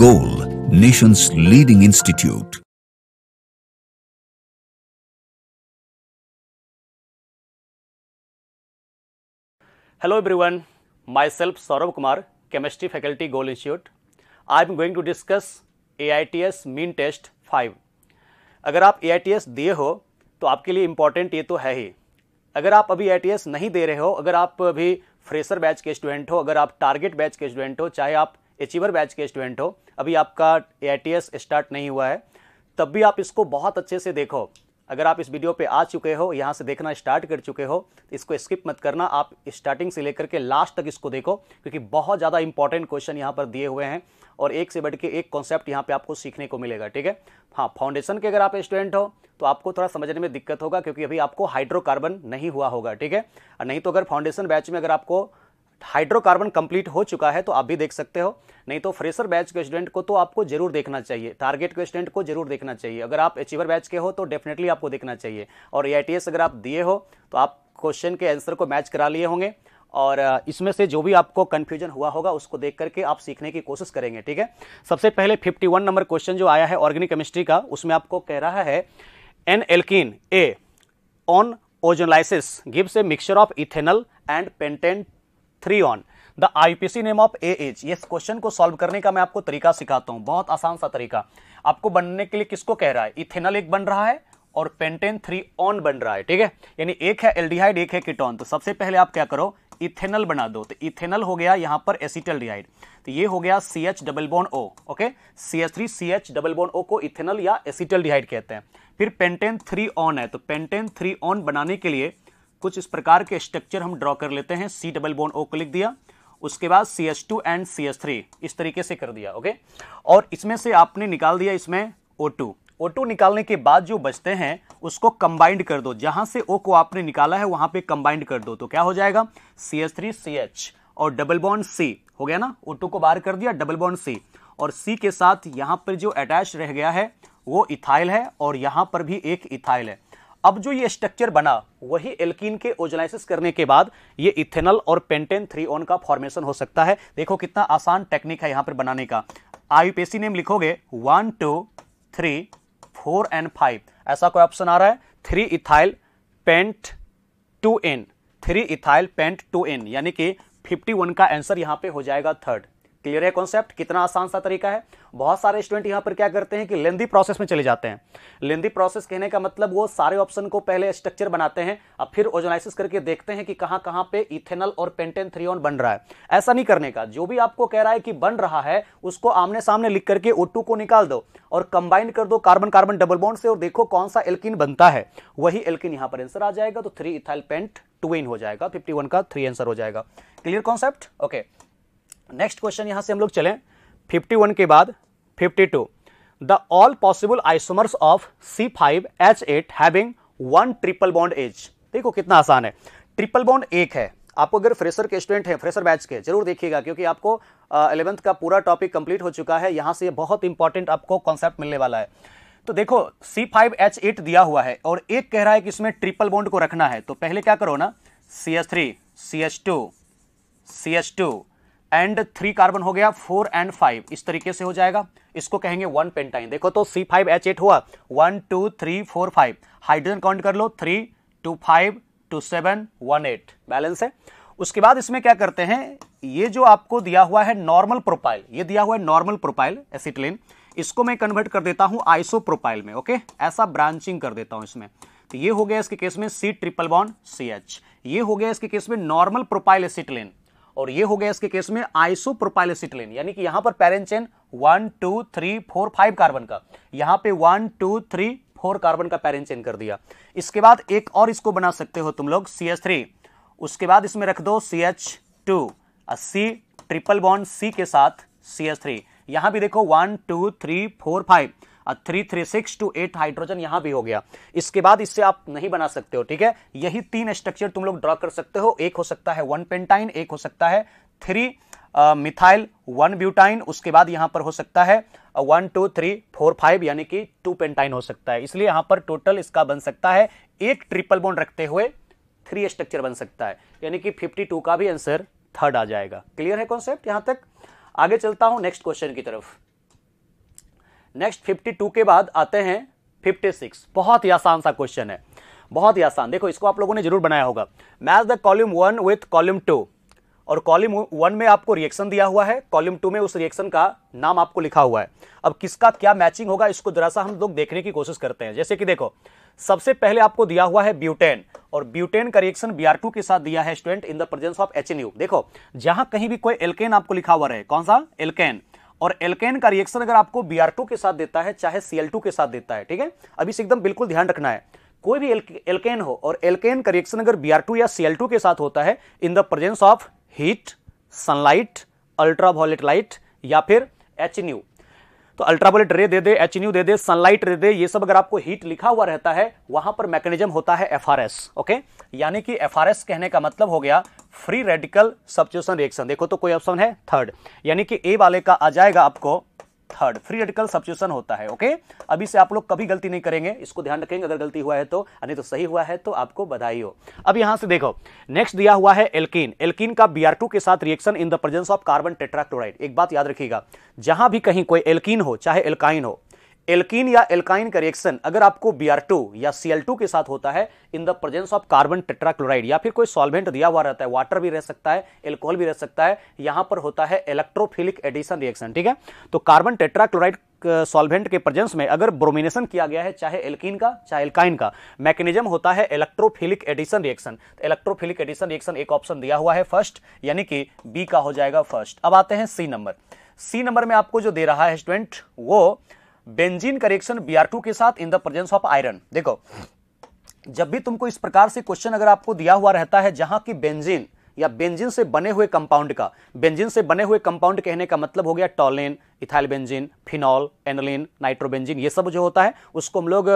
goal, nation's leading institute. Hello everyone, myself Saurabh Kumar, Chemistry Faculty Goal Institute. I am going to discuss AITS Mean Test 5. अगर आप AITS दिए हो तो आपके लिए important ये तो है ही अगर आप अभी AITS नहीं दे रहे हो अगर आप अभी फ्रेशर बैच के स्टूडेंट हो अगर आप टारगेट बैच के स्टूडेंट हो चाहे आप अचीवर बैच के स्टूडेंट हो अभी आपका ए स्टार्ट नहीं हुआ है तब भी आप इसको बहुत अच्छे से देखो अगर आप इस वीडियो पे आ चुके हो यहाँ से देखना स्टार्ट कर चुके हो तो इसको स्किप मत करना आप स्टार्टिंग से लेकर के लास्ट तक इसको देखो क्योंकि बहुत ज़्यादा इंपॉर्टेंट क्वेश्चन यहाँ पर दिए हुए हैं और एक से बढ़ के एक कॉन्सेप्ट यहाँ पे आपको सीखने को मिलेगा ठीक है हाँ फाउंडेशन के अगर आप स्टूडेंट हो तो आपको थोड़ा समझने में दिक्कत होगा क्योंकि अभी आपको हाइड्रोकार्बन नहीं हुआ होगा ठीक है नहीं तो अगर फाउंडेशन बैच में अगर आपको हाइड्रोकार्बन कंप्लीट हो चुका है तो आप भी देख सकते हो नहीं तो फ्रेशर बैच के स्टूडेंट को तो आपको जरूर देखना चाहिए टारगेट के स्टूडेंट को जरूर देखना चाहिए अगर आप अचीवर बैच के हो तो डेफिनेटली आपको देखना चाहिए और ए अगर आप दिए हो तो आप क्वेश्चन के आंसर को मैच करा लिए होंगे और इसमें से जो भी आपको कन्फ्यूजन हुआ होगा उसको देख करके आप सीखने की कोशिश करेंगे ठीक है सबसे पहले 51 नंबर क्वेश्चन जो आया है ऑर्गेनिक केमिस्ट्री का उसमें आपको कह रहा है an alkene A on ozonolysis gives a mixture of ethanal and pentan three one the IUPAC name of A is ये क्वेश्चन को सॉल्व करने का मैं आपको तरीका सिखाता हूँ बहुत आसान सा तरीका आपको बनने के लिए किसको कह रहा है इथेनल एक बन रहा है और पेंटेन थ्री ऑन बन रहा है ठीक है यानी एक है एल्डिहाइड एक है किटोन तो सबसे पहले आप क्या करो इथेनल बना दो तो इथेनल हो गया यहाँ पर एसिटल डिहाइड तो ये हो गया C H double bond O okay C H three C H double bond O को इथेनल या एसिटल डिहाइड कहते हैं फिर पेंटेन थ्री ऑन है तो पेंटेन थ्री ऑन बनाने के लिए कुछ इस प्रकार के स्ट्रक्चर हम ड्रॉ कर लेते हैं सी डबल बोन ओ को लिख दिया उसके बाद C S two and C S three इस तरीके से कर दिया ओके और इसमें से आपने निकाल दिया इसमें ओ टू ओ टू निकालने के बाद जो बचते हैं उसको कंबाइंड कर दो जहाँ से ओ को आपने निकाला है वहाँ पे कंबाइंड कर दो तो क्या हो जाएगा C S three C H और डबल बॉन्ड सी हो गया ना ओ टू को बाहर कर दिया डबल बॉन्ड सी और सी के साथ यहाँ पर जो अटैच रह गया है वो इथाइल है और यहाँ पर भी एक इथाइल है अब जो ये स्ट्रक्चर बना वही एल्किन के ओजलाइसिस करने के बाद ये इथेनल और पेंटेन थ्री ओन का फॉर्मेशन हो सकता है देखो कितना आसान टेक्निक है यहाँ पर बनाने का आयुपेसी नेम लिखोगे one two three four and five ऐसा कोई ऑप्शन आ रहा है three ethyl pent two ene three ethyl pent two ene यानी कि 51 का आंसर यहाँ पे हो जाएगा थर्ड क्लियर है कॉन्सेप्ट कितना आसान सा तरीका है बहुत सारे स्टूडेंट यहाँ पर क्या करते हैं कि लेंदी प्रोसेस में चले जाते हैं लेंदी प्रोसेस कहने का मतलब वो सारे ऑप्शन को पहले स्ट्रक्चर बनाते हैं और फिर ओजोनाइसिस करके देखते हैं कि कहाँ कहाँ पे इथेनल और पेंटेन थ्रियोन बन रहा है ऐसा नहीं करने का जो भी आपको कह रहा है कि बन रहा है उसको आमने सामने लिख करके ओ को निकाल दो और कंबाइन कर दो कार्बन कार्बन डबल बॉन्ड से और देखो कौन सा एल्किन बनता है वही एल्किन यहाँ पर आंसर आ जाएगा तो three ethyl pent two ene हो जाएगा फिफ्टी का थ्री आंसर हो जाएगा clear concept okay okay. Next question यहां से हम लोग चले 51 के बाद 52 the all possible isomers of C five H eight having one triple bond is देखो कितना आसान है ट्रिपल बॉन्ड एक है आपको अगर फ्रेशर के स्टूडेंट हैं फ्रेशर बैच के जरूर देखिएगा क्योंकि आपको इलेवंथ का पूरा टॉपिक कंप्लीट हो चुका है यहां से बहुत इंपॉर्टेंट आपको कॉन्सेप्ट मिलने वाला है तो देखो सी फाइव एच एट दिया हुआ है और एक कह रहा है कि इसमें ट्रिपल बॉन्ड को रखना है तो पहले क्या करो ना C H three C H two C H two and three carbon हो गया फोर एंड फाइव इस तरीके से हो जाएगा इसको कहेंगे वन पेंटाइन देखो तो सी फाइव एच एट हुआ one two three four five hydrogen count कर लो three two five two seven one eight balance है उसके बाद इसमें क्या करते हैं ये जो आपको दिया हुआ है नॉर्मल प्रोपाइल ये दिया हुआ है नॉर्मल प्रोपाइल एसिटलिन इसको मैं कन्वर्ट कर देता हूं आइसो प्रोपाइल में ओके ऐसा ब्रांचिंग कर देता हूं इसमें तो ये हो गया इसके केस में C triple bond C H ये हो गया इसके केस में नॉर्मल प्रोपाइल एसिटलिन और ये हो गया इसके केस में आइसोप्रोपाइलोसिटिलिन यानी कि यहां पर parent chain one two three four five carbon का यहां पे one two three four carbon का पेरेंट चेन कर दिया इसके बाद एक और इसको बना सकते हो तुम लोग सी एच थ्री उसके बाद इसमें रख दो C H two C triple bond C के साथ सी एच थ्री यहां भी देखो one two three four five three three six two eight hydrogen यहां भी हो गया इसके बाद इससे आप नहीं बना सकते हो ठीक है यही तीन स्ट्रक्चर तुम लोग ड्रॉ कर सकते हो एक हो सकता है वन पेंटाइन एक हो सकता है थ्री मिथाइल वन ब्यूटाइन उसके बाद यहां पर हो सकता है one two three four five यानी कि टू पेंटाइन हो सकता है इसलिए यहां पर टोटल इसका बन सकता है एक ट्रिपल बोन रखते हुए थ्री स्ट्रक्चर बन सकता है यानी कि फिफ्टी टू का भी आंसर थर्ड आ जाएगा क्लियर है कॉन्सेप्ट यहां तक आगे चलता हूं नेक्स्ट क्वेश्चन की तरफ नेक्स्ट टू के बाद आते हैं फिफ्टी सिक्स बहुत ही आसान सा क्वेश्चन है बहुत ही आसान देखो इसको आप लोगों ने जरूर बनाया होगा match the column one with column two और कॉलम वन में आपको रिएक्शन दिया हुआ है कॉलम टू में उस रिएक्शन का नाम आपको लिखा हुआ है अब किसका क्या मैचिंग होगा इसको जरा सा हम लोग देखने की कोशिश करते हैं जैसे कि देखो सबसे पहले आपको दिया हुआ है ब्यूटेन और ब्यूटेन का रिएक्शन बी के साथ दिया है student in the presence of H देखो जहां कहीं भी कोई एल्केन आपको लिखा हुआ रहे कौन सा एल्केन और एल्केन का रिएक्शन अगर आपको बी के साथ देता है चाहे सी के साथ देता है ठीक है अभी से एकदम बिल्कुल ध्यान रखना है कोई भी एल्केन हो और एल्केन का रिएक्शन अगर बी या सी के साथ होता है in the presence of heat sunlight ultraviolet light या फिर एच न्यू तो अल्ट्रावलेट रे दे दे एच न्यू दे दे सनलाइट रे दे ये सब अगर आपको हीट लिखा हुआ रहता है वहां पर मैकेनिज्म होता है एफ ओके यानी कि एफ कहने का मतलब हो गया फ्री रेडिकल सब्चुएशन रिएक्शन देखो तो कोई ऑप्शन है थर्ड यानी कि ए वाले का आ जाएगा आपको थर्ड फ्री रेडिकल सब्सिट्यूशन होता है ओके अभी से आप लोग कभी गलती नहीं करेंगे इसको ध्यान रखेंगे अगर गलती हुआ है तो नहीं तो सही हुआ है तो आपको बधाई हो अब यहां से देखो नेक्स्ट दिया हुआ है एल्किन एल्किन का बी के साथ reaction in the presence of carbon tetrachloride एक बात याद रखिएगा जहां भी कहीं कोई एल्किन हो चाहे एल्काइन हो एल्किन या एल्काइन का रिएक्शन अगर आपको Br2 या Cl2 के साथ होता है in the presence of carbon tetrachloride या फिर कोई सॉल्वेंट दिया हुआ रहता है वाटर भी रह सकता है एल्कोहल भी रह सकता है यहां पर होता है इलेक्ट्रोफिलिक एडिशन रिएक्शन ठीक है तो कार्बन टेट्राक्लोराइड सॉल्वेंट के प्रेजेंस में अगर ब्रोमिनेशन किया गया है चाहे एल्किन का चाहे एल्काइन का मैकेनिज्म होता है electrophilic addition reaction electrophilic addition reaction एक ऑप्शन दिया हुआ है फर्स्ट यानी कि बी का हो जाएगा फर्स्ट अब आते हैं सी नंबर सी नंबर में आपको जो दे रहा है स्टूडेंट वो बेंजीन करेक्शन बी के साथ in the presence of iron देखो जब भी तुमको इस प्रकार से क्वेश्चन अगर आपको दिया हुआ रहता है जहां की बेंजीन या बेंजीन से बने हुए कंपाउंड का बेंजीन से बने हुए कंपाउंड कहने का मतलब हो गया toluene ethyl benzene phenol aniline nitrobenzene ये सब जो होता है उसको हम लोग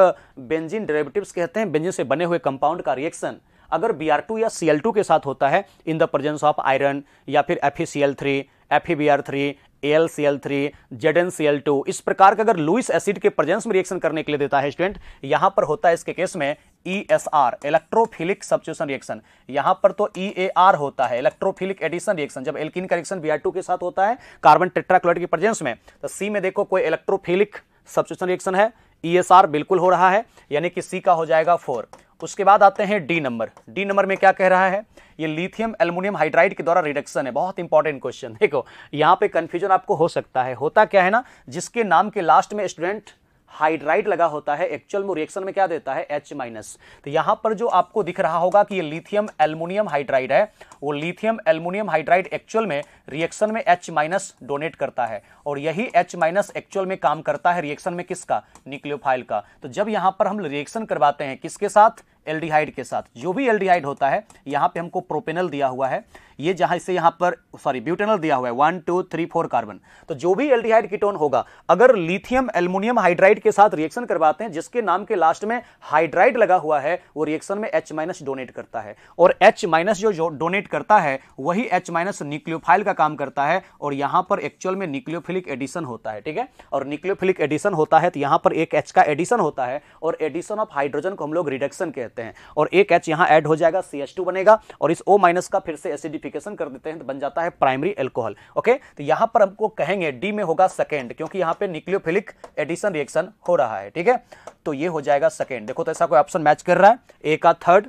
बेंजीन डेरिवेटिव्स कहते हैं बेंजीन से बने हुए कंपाउंड का रिएक्शन अगर बी या सी के साथ होता है in the presence of iron या फिर F E C L three F E B R three AlCl3, ZnCl2 इस प्रकार का अगर लुइस एसिड के प्रेजेंस में रिएक्शन करने के लिए देता है स्टूडेंट यहां पर होता है इसके केस में ESR इलेक्ट्रोफिलिक सब्सिट्यूशन रिएक्शन यहां पर तो EAR होता है इलेक्ट्रोफिलिक एडिशन रिएक्शन जब एल्किन का रिएक्शन Br2 के साथ होता है कार्बन टेट्राक्लोराइड की प्रेजेंस में तो सी में देखो कोई इलेक्ट्रोफिलिक सब्सिट्यूशन रिएक्शन है ESR बिल्कुल हो रहा है यानी कि सी का हो जाएगा फोर उसके बाद आते हैं डी नंबर डी नंबर में क्या कह रहा है ये लिथियम एल्युमिनियम हाइड्राइड के द्वारा रिडक्शन है बहुत इंपॉर्टेंट क्वेश्चन देखो यहां पे कंफ्यूजन आपको हो सकता है होता क्या है ना जिसके नाम के लास्ट में स्टूडेंट हाइड्राइड लगा होता है एक्चुअल में रिएक्शन में क्या देता है एच माइनस तो यहां पर जो आपको दिख रहा होगा कि ये लिथियम एल्युमिनियम हाइड्राइड है वो लिथियम एल्युमिनियम हाइड्राइड एक्चुअल में रिएक्शन में एच माइनस डोनेट करता है और यही एच माइनस एक्चुअल में काम करता है रिएक्शन में किसका न्यूक्लियोफाइल का तो जब यहां पर हम रिएक्शन करवाते हैं किसके साथ एल्डिहाइड के साथ जो भी एल्डिहाइड होता है यहाँ पे हमको प्रोपेनल दिया हुआ है ये जहाँ से यहाँ पर सॉरी ब्यूटेनल दिया हुआ है one two three four carbon तो जो भी एल्डिहाइड कीटोन होगा अगर लिथियम एल्मोनियम हाइड्राइड के साथ रिएक्शन करवाते हैं जिसके नाम के लास्ट में हाइड्राइड लगा हुआ है वो रिएक्शन में एच माइनस डोनेट करता है और एच माइनस जो डोनेट करता है वही एच माइनस न्यूक्लियोफाइल का काम करता है और यहाँ पर एक्चुअल में न्यूक्लियोफिलिक एडिशन होता है ठीक है और न्यूक्लियोफिलिक एडिशन होता है तो यहाँ पर एक एच का एडिशन होता है और एडिशन ऑफ हाइड्रोजन को हम लोग रिडक्शन कहते हैं देते हैं और एक एच यहाँ ऐड हो जाएगा सी बनेगा और इस ओ माइनस का फिर से एसिडिफिकेशन कर देते हैं तो बन जाता है प्राइमरी एल्कोहल ओके तो यहाँ पर हमको कहेंगे डी में होगा सेकेंड क्योंकि यहाँ पे न्यूक्लियोफिलिक एडिशन रिएक्शन हो रहा है ठीक है तो ये हो जाएगा सेकेंड देखो तो ऐसा कोई ऑप्शन मैच कर रहा है ए का थर्ड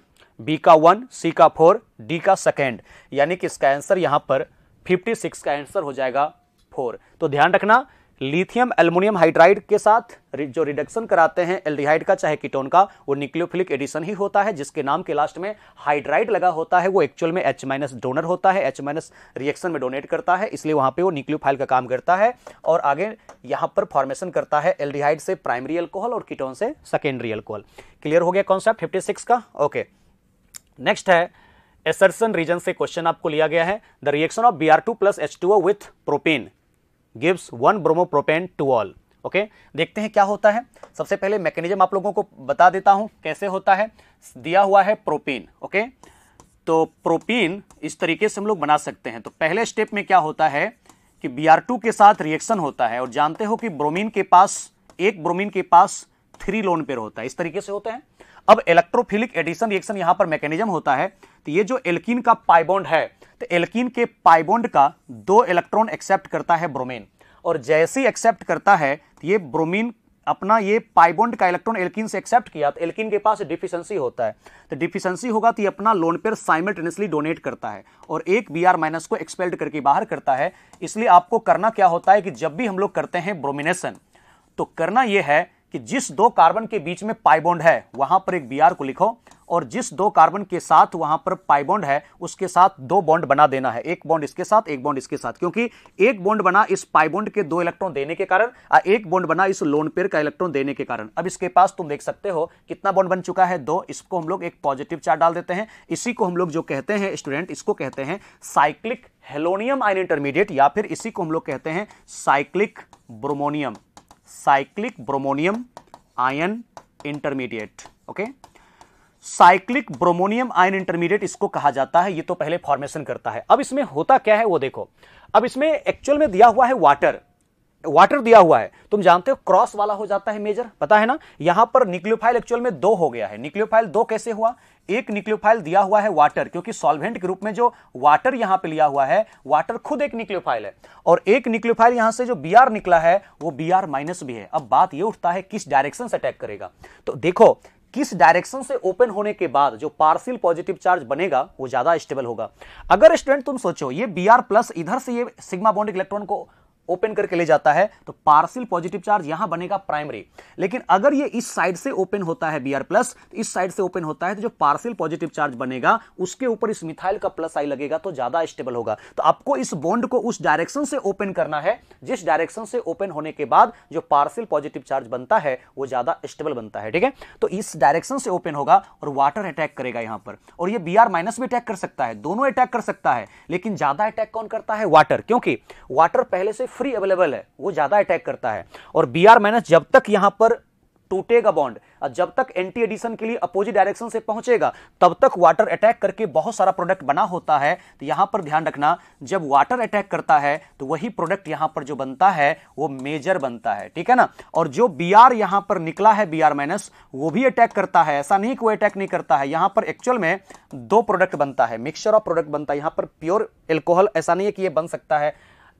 बी का वन सी का फोर डी का सेकेंड यानी कि इसका आंसर यहाँ पर 56 का आंसर हो जाएगा फोर तो ध्यान रखना लिथियम एल्युमिनियम हाइड्राइड के साथ जो रिडक्शन कराते हैं एल्डिहाइड का चाहे कीटोन का वो न्यूक्लियोफिलिक एडिशन ही होता है जिसके नाम के लास्ट में हाइड्राइड लगा होता है वो एक्चुअल में एच माइनस डोनर होता है एच माइनस रिएक्शन में डोनेट करता है इसलिए वहां पे वो न्यूक्लियोफाइल का काम करता है और आगे यहाँ पर फॉर्मेशन करता है एल्डिहाइड से प्राइमरी एल्कोहल और कीटोन से सेकेंडरी एल्कोहल क्लियर हो गया कॉन्सेप्ट फिफ्टी का ओके नेक्स्ट है एसर्सन रीजन से क्वेश्चन आपको लिया गया है the reaction of B R two plus H two O with propene gives one bromopropan two ol okay देखते हैं क्या होता है सबसे पहले मैकेनिज्म आप लोगों को बता देता हूं कैसे होता है दिया हुआ है प्रोपीन ओके तो प्रोपीन इस तरीके से हम लोग बना सकते हैं तो पहले स्टेप में क्या होता है कि बी के साथ रिएक्शन होता है और जानते हो कि ब्रोमीन के पास एक ब्रोमीन के पास थ्री लोन पेयर होता है इस तरीके से होते हैं अब इलेक्ट्रोफिलिक एडिशन रिएक्शन यहां पर मैकेनिज्म होता है तो ये जो एल्किन का पाइबोंड है तो एल्किन के पाइबोंड का दो इलेक्ट्रॉन एक्सेप्ट करता है ब्रोमीन और जैसे ही एक्सेप्ट करता है तो ये ब्रोमीन अपना ये पाइबोंड का इलेक्ट्रॉन एल्किन से एक्सेप्ट किया तो एल्किन के पास डिफिशेंसी होता है तो डिफिशेंसी होगा तो ये अपना लोन पेयर साइमल्टेनियसली डोनेट करता है और एक बी आर माइनस को एक्सपेल्ड करके बाहर करता है इसलिए आपको करना क्या होता है कि जब भी हम लोग करते हैं ब्रोमिनेशन तो करना यह है कि जिस दो कार्बन के बीच में पाइबोंड है वहां पर एक बी को लिखो और जिस दो कार्बन के साथ वहां पर पाइबॉन्ड है उसके साथ दो बॉन्ड बना देना है एक बॉन्ड इसके साथ एक बॉन्ड इसके साथ क्योंकि एक बॉन्ड बना इस पाइबॉन्ड के दो इलेक्ट्रॉन देने के कारण एक बॉन्ड बना इस लोन पेयर का इलेक्ट्रॉन देने के कारण अब इसके पास तुम देख सकते हो कितना बॉन्ड बन चुका है दो इसको हम लोग एक पॉजिटिव चार्ज डाल देते हैं इसी को हम लोग जो कहते हैं स्टूडेंट इसको कहते हैं साइक्लिक हेलोनियम आयन इंटरमीडिएट या फिर इसी को हम लोग कहते हैं cyclic bromonium cyclic bromonium ion intermediate okay cyclic bromonium ion intermediate इसको कहा जाता है ये तो पहले फॉर्मेशन करता है अब इसमें होता क्या है वो देखो अब इसमें एक्चुअल में दिया हुआ है वाटर वाटर दिया हुआ है तुम जानते हो क्रॉस वाला हो जाता है मेजर पता है ना यहां पर न्यूक्लियोफाइल एक्चुअल में दो हो गया है न्यूक्लियोफाइल दो कैसे हुआ एक न्यूक्लियोफाइल दिया हुआ है वाटर क्योंकि सॉल्वेंट के रूप में जो वाटर यहां पे लिया हुआ है वाटर खुद एक न्यूक्लियोफाइल है और एक न्यूक्लियोफाइल यहां से जो बी निकला है वो बी माइनस भी है अब बात ये उठता है किस डायरेक्शन से अटैक करेगा तो देखो किस डायरेक्शन से ओपन होने के बाद जो पार्सिल पॉजिटिव चार्ज बनेगा वो ज्यादा स्टेबल होगा अगर स्टूडेंट तुम सोचो ये बी आर प्लस इधर से ये सिग्मा बॉन्ड इलेक्ट्रॉन को ओपन करके ले जाता है तो पार्सियल पॉजिटिव चार्ज यहां बनेगा प्राइमरी लेकिन अगर ये इस साइड से ओपन होता है बी आर प्लस इस साइड से ओपन होता है तो जो पार्सियल पॉजिटिव चार्ज बनेगा उसके ऊपर इस मिथाइल का प्लस आई लगेगा तो ज्यादा स्टेबल होगा तो आपको इस बॉन्ड को उस डायरेक्शन से ओपन करना है जिस डायरेक्शन से ओपन होने के बाद जो पार्सियल पॉजिटिव चार्ज बनता है वो ज्यादा स्टेबल बनता है ठीक है तो इस डायरेक्शन से ओपन होगा और वाटर अटैक करेगा यहां पर और ये बी आर माइनस भी अटैक कर सकता है दोनों अटैक कर सकता है लेकिन ज्यादा अटैक कौन करता है वाटर क्योंकि वाटर पहले से फ्री अवेलेबल है वो ज़्यादा अटैक करता है और बी आर माइनस जब तक यहाँ पर टूटेगा बॉन्ड और जब तक एंटी एडिशन के लिए अपोजिट डायरेक्शन से पहुंचेगा तब तक वाटर अटैक करके बहुत सारा प्रोडक्ट बना होता है तो यहां पर ध्यान रखना जब वाटर अटैक करता है तो वही प्रोडक्ट यहां पर जो बनता है वो मेजर बनता है ठीक है ना और जो बी आर यहां पर निकला है बी आर माइनस वो भी अटैक करता है ऐसा नहीं कि वो अटैक नहीं करता है यहां पर एक्चुअल में दो प्रोडक्ट बनता है मिक्सचर ऑफ प्रोडक्ट बनता है यहां पर प्योर एल्कोहल ऐसा नहीं है कि यह बन सकता है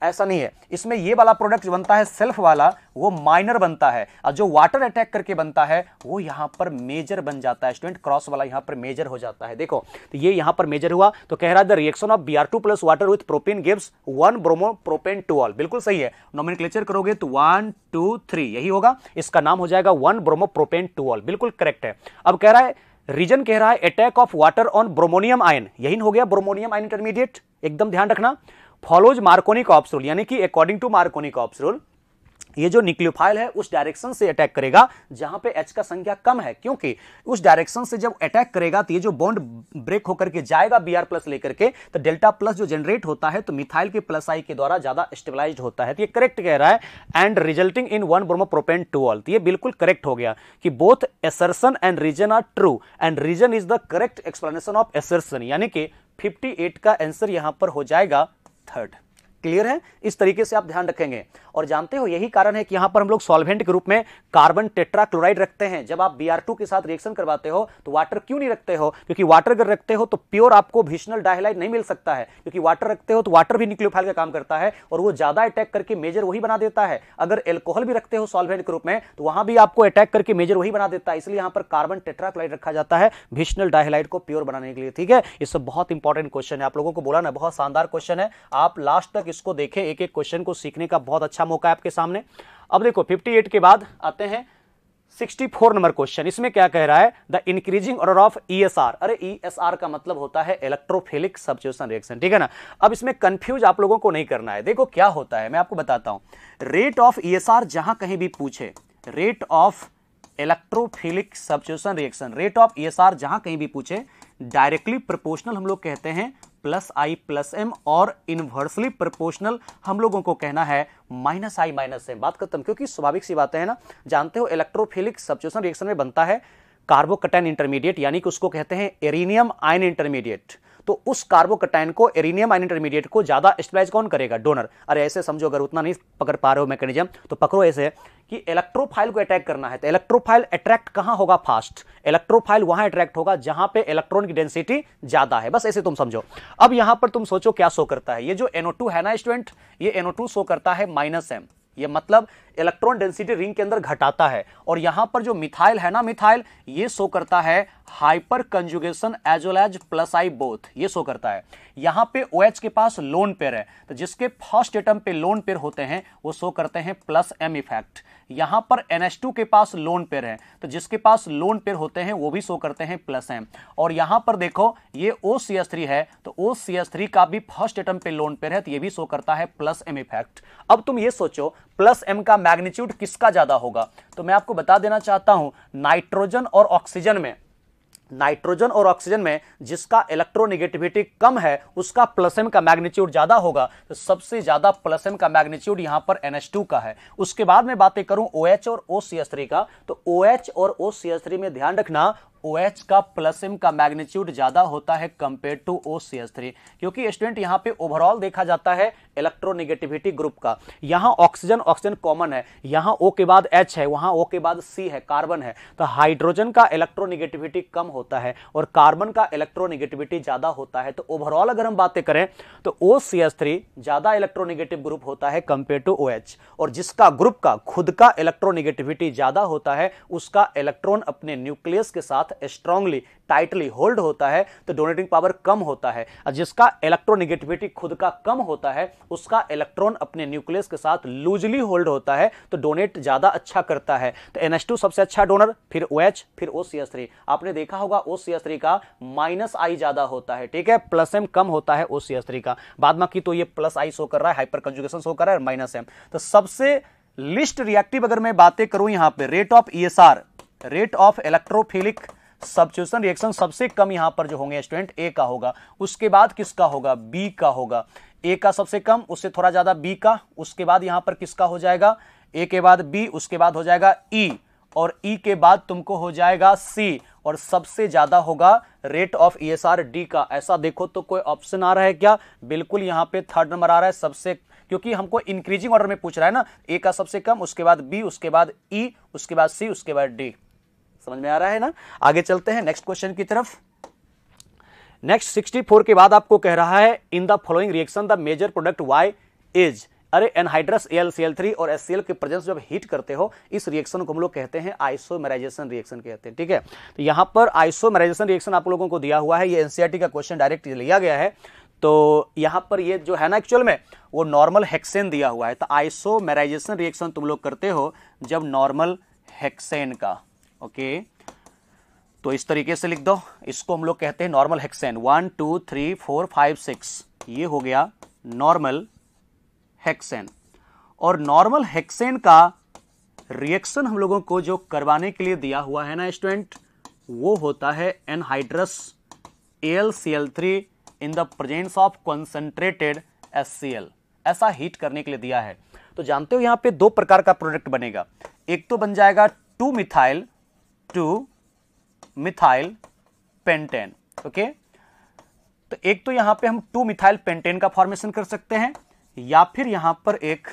ऐसा नहीं है इसमें ये वाला प्रोडक्ट बनता है सेल्फ वाला वो माइनर बनता है और जो वाटर अटैक करके बनता है वो यहाँ पर मेजर बन जाता है स्टूडेंट क्रॉस वाला यहाँ पर मेजर हो जाता है देखो तो ये यहाँ पर मेजर हुआ तो कह रहा है reaction of B R two plus water with propene gives one bromo propan two ol बिल्कुल सही है नॉमिन करोगे तो वन टू थ्री यही होगा इसका नाम हो जाएगा one bromo propan two ol बिल्कुल करेक्ट है अब कह रहा है रीजन कह रहा है attack of water on bromonium ion यही हो गया ब्रोमोनियम आयन इंटरमीडिएट एकदम ध्यान रखना फॉलोज मार्कोनी कॉप्स रूल यानी कि according to Markovnikov's rule ये जो न्यूक्लियोफाइल है उस डायरेक्शन से अटैक करेगा जहां पे एच का संख्या कम है क्योंकि उस डायरेक्शन से जब अटैक करेगा तो ये जो बॉन्ड ब्रेक होकर के जाएगा बी आर प्लस लेकर के तो डेल्टा प्लस जो जनरेट होता है तो मिथाइल के प्लस आई के द्वारा ज्यादा स्टेबलाइज होता है तो ये करेक्ट कह रहा है and resulting in one bromo propan two ol तो ये बिल्कुल करेक्ट हो गया कि both assertion and reason are true and reason is the correct explanation of assertion यानी कि 58 का आंसर यहां पर हो जाएगा third क्लियर है इस तरीके से आप ध्यान रखेंगे और जानते हो यही कारण है कि यहां पर हम लोग सॉल्वेंट के रूप में कार्बन टेट्राक्लोराइड रखते हैं जब आप बी के साथ रिएक्शन करवाते हो तो वाटर क्यों नहीं रखते हो क्योंकि वाटर अगर रखते हो तो प्योर आपको भीषणल डायलाइड नहीं मिल सकता है क्योंकि वाटर रखते हो तो वाटर भी न्यूक्लियोफाइल का काम करता है और वो ज्यादा अटैक करके मेजर वही बना देता है अगर एल्कोहल भी रखते हो सॉल्वेंट के रूप में तो वहां भी आपको अटैक करके मेजर वही बना देता है इसलिए यहां पर कार्बन टेट्राक्लाइड रखा जाता है भीषणल डायलाइड को प्योर बनाने के लिए ठीक है इससे बहुत इंपॉर्टेंट क्वेश्चन है आप लोगों को बोला ना बहुत शानदार क्वेश्चन है आप लास्ट तक इसको देखें एक एक क्वेश्चन को सीखने का बहुत अच्छा मौका है आपके सामने अब देखो 58 के बाद आते हैं 64 नंबर क्वेश्चन इसमें क्या कह रहा है the increasing order of ESR अरे ईएसआर e का मतलब होता है इलेक्ट्रोफिलिक सब्सिट्यूशन रिएक्शन ठीक है ना अब इसमें कंफ्यूज आप लोगों को नहीं करना है देखो क्या होता है मैं आपको बताता हूं रेट ऑफ ईएसआर जहां कहीं भी पूछे rate of electrophilic substitution reaction rate of ESR जहां कहीं भी पूछे डायरेक्टली प्रोपोर्शनल हम लोग कहते हैं प्लस आई प्लस एम और इनवर्सली प्रोपोर्शनल हम लोगों को कहना है माइनस आई माइनस एम बात हैं क्योंकि स्वाभाविक सी बातें हैं ना जानते हो इलेक्ट्रोफिलिक सब्चुएशन रिएक्शन में बनता है कार्बोकटन इंटरमीडिएट यानी कि उसको कहते हैं एरिनियम आयन इंटरमीडिएट तो उस कार्बोकटाइन को एरिनियम आइन इंटरमीडिएट को ज़्यादा स्टेबलाइज कौन करेगा डोनर अरे ऐसे समझो अगर उतना नहीं पकड़ पा रहे हो मैकेनिज्म तो पकड़ो ऐसे कि इलेक्ट्रोफाइल को अटैक करना है तो इलेक्ट्रोफाइल अट्रैक्ट कहाँ होगा फास्ट इलेक्ट्रोफाइल वहां अट्रैक्ट होगा जहां पे इलेक्ट्रॉन की डेंसिटी ज्यादा है बस ऐसे तुम समझो अब यहां पर तुम सोचो क्या शो करता है ये जो टू है ना स्टूडेंट ये टू शो करता है माइनस एम ये मतलब इलेक्ट्रॉन डेंसिटी रिंग के अंदर घटाता है और यहां पर जो मिथाइल है ना मिथाइल ये शो करता है hyperconjugation as well as plus I both ये शो करता है यहां पे ओ OH के पास लोन पेयर है तो जिसके फर्स्ट एटम पे लोन पेयर होते हैं वो शो करते हैं प्लस एम इफेक्ट यहां पर एनएस के पास लोन पेयर है तो जिसके पास लोन पेयर होते हैं वो भी शो करते हैं प्लस हैं और यहां पर देखो ये ओ है तो ओ का भी फर्स्ट एटम पे लोन पेयर है तो ये भी शो करता है प्लस एम इफेक्ट अब तुम ये सोचो प्लस एम का मैग्नीट्यूड किसका ज्यादा होगा तो मैं आपको बता देना चाहता हूं नाइट्रोजन और ऑक्सीजन में नाइट्रोजन और ऑक्सीजन में जिसका इलेक्ट्रोनिगेटिविटी कम है उसका प्लस एम का मैग्नीट्यूड ज़्यादा होगा तो सबसे ज़्यादा प्लस एम का मैग्नीट्यूड यहां पर एन का है उसके बाद में बातें करूं ओ OH और ओ का तो ओ OH और ओ में ध्यान रखना ओ OH का प्लस एम का मैग्नीट्यूड ज़्यादा होता है compare to O C S three क्योंकि स्टूडेंट यहाँ पे ओवरऑल देखा जाता है इलेक्ट्रोनिगेटिविटी ग्रुप का यहाँ ऑक्सीजन ऑक्सीजन कॉमन है यहाँ ओ के बाद एच है वहां ओ के बाद सी है कार्बन है तो हाइड्रोजन का इलेक्ट्रोनिगेटिविटी कम होता होता है और कार्बन का इलेक्ट्रोनिगेटिविटी ज्यादा होता है तो ओवरऑल अगर हम बातें करें तो ओ ज्यादा इलेक्ट्रोनिगेटिव ग्रुप होता है कंपेयर टू ओ और जिसका ग्रुप का खुद का इलेक्ट्रोनिगेटिविटी ज्यादा होता है उसका इलेक्ट्रॉन अपने न्यूक्लियस के साथ स्ट्रांगली टाइटली होल्ड होता है तो डोनेटिंग पावर कम होता है और जिसका इलेक्ट्रोनिगेटिविटी खुद का कम होता है उसका इलेक्ट्रॉन अपने न्यूक्लियस के साथ लूजली होल्ड होता है तो डोनेट ज़्यादा अच्छा करता है तो एनएस सबसे अच्छा डोनर फिर ओ OH, फिर ओ आपने देखा होगा ओ का माइनस आई ज़्यादा होता है ठीक है प्लस एम कम होता है ओ का बाद में तो ये प्लस आई शो कर रहा है हाइपर कंजुकेशन शो कर रहा है माइनस एम तो सबसे लिस्ट रिएक्टिव अगर मैं बातें करूं यहां पे rate of ESR rate of electrophilic substitution reaction सबसे कम यहां पर जो होंगे स्टूडेंट ए का होगा उसके बाद किसका होगा बी का होगा ए का सबसे कम उससे थोड़ा ज़्यादा बी का उसके बाद यहां पर किसका हो जाएगा ए के बाद बी उसके बाद हो जाएगा ई e, और ई e के बाद तुमको हो जाएगा सी और सबसे ज़्यादा होगा rate of E S R D का ऐसा देखो तो कोई ऑप्शन आ रहा है क्या बिल्कुल यहां पे थर्ड नंबर आ रहा है सबसे क्योंकि हमको इंक्रीजिंग ऑर्डर में पूछ रहा है ना ए का सबसे कम उसके बाद बी उसके बाद ई e, उसके बाद सी उसके बाद डी समझ में आ रहा है ना आगे चलते हैं नेक्स्ट क्वेश्चन की तरफ नेक्स्ट 64 के बाद आपको कह रहा है in the following reaction the major product Y is अरे anhydrous L C L three और एस सी एल के प्रेजेंस जब हीट करते हो इस रिएक्शन को हम लोग कहते हैं आइसोमेराइजेशन रिएक्शन कहते हैं ठीक है तो यहां पर आइसोमेराइजेशन रिएक्शन आप लोगों को दिया हुआ है ये एनसीआरटी e का क्वेश्चन डायरेक्ट लिया गया है तो यहां पर ये जो है ना एक्चुअल में वो नॉर्मल हेक्सेन दिया हुआ है तो आइसोमेराइजेशन रिएक्शन तुम लोग करते हो जब नॉर्मल हेक्सेन का ओके तो इस तरीके से लिख दो इसको हम लोग कहते हैं normal hexane one two three four five six ये हो गया नॉर्मल हेक्सेन और नॉर्मल हेक्सेन का रिएक्शन हम लोगों को जो करवाने के लिए दिया हुआ है ना स्टूडेंट वो होता है anhydrous L C L three in the presence of concentrated S C L ऐसा हीट करने के लिए दिया है तो जानते हो यहां पे दो प्रकार का प्रोडक्ट बनेगा एक तो बन जाएगा two methyl two methyl pentane okay तो एक तो यहां पे हम टू मिथाइल पेंटेन का फॉर्मेशन कर सकते हैं या फिर यहां पर एक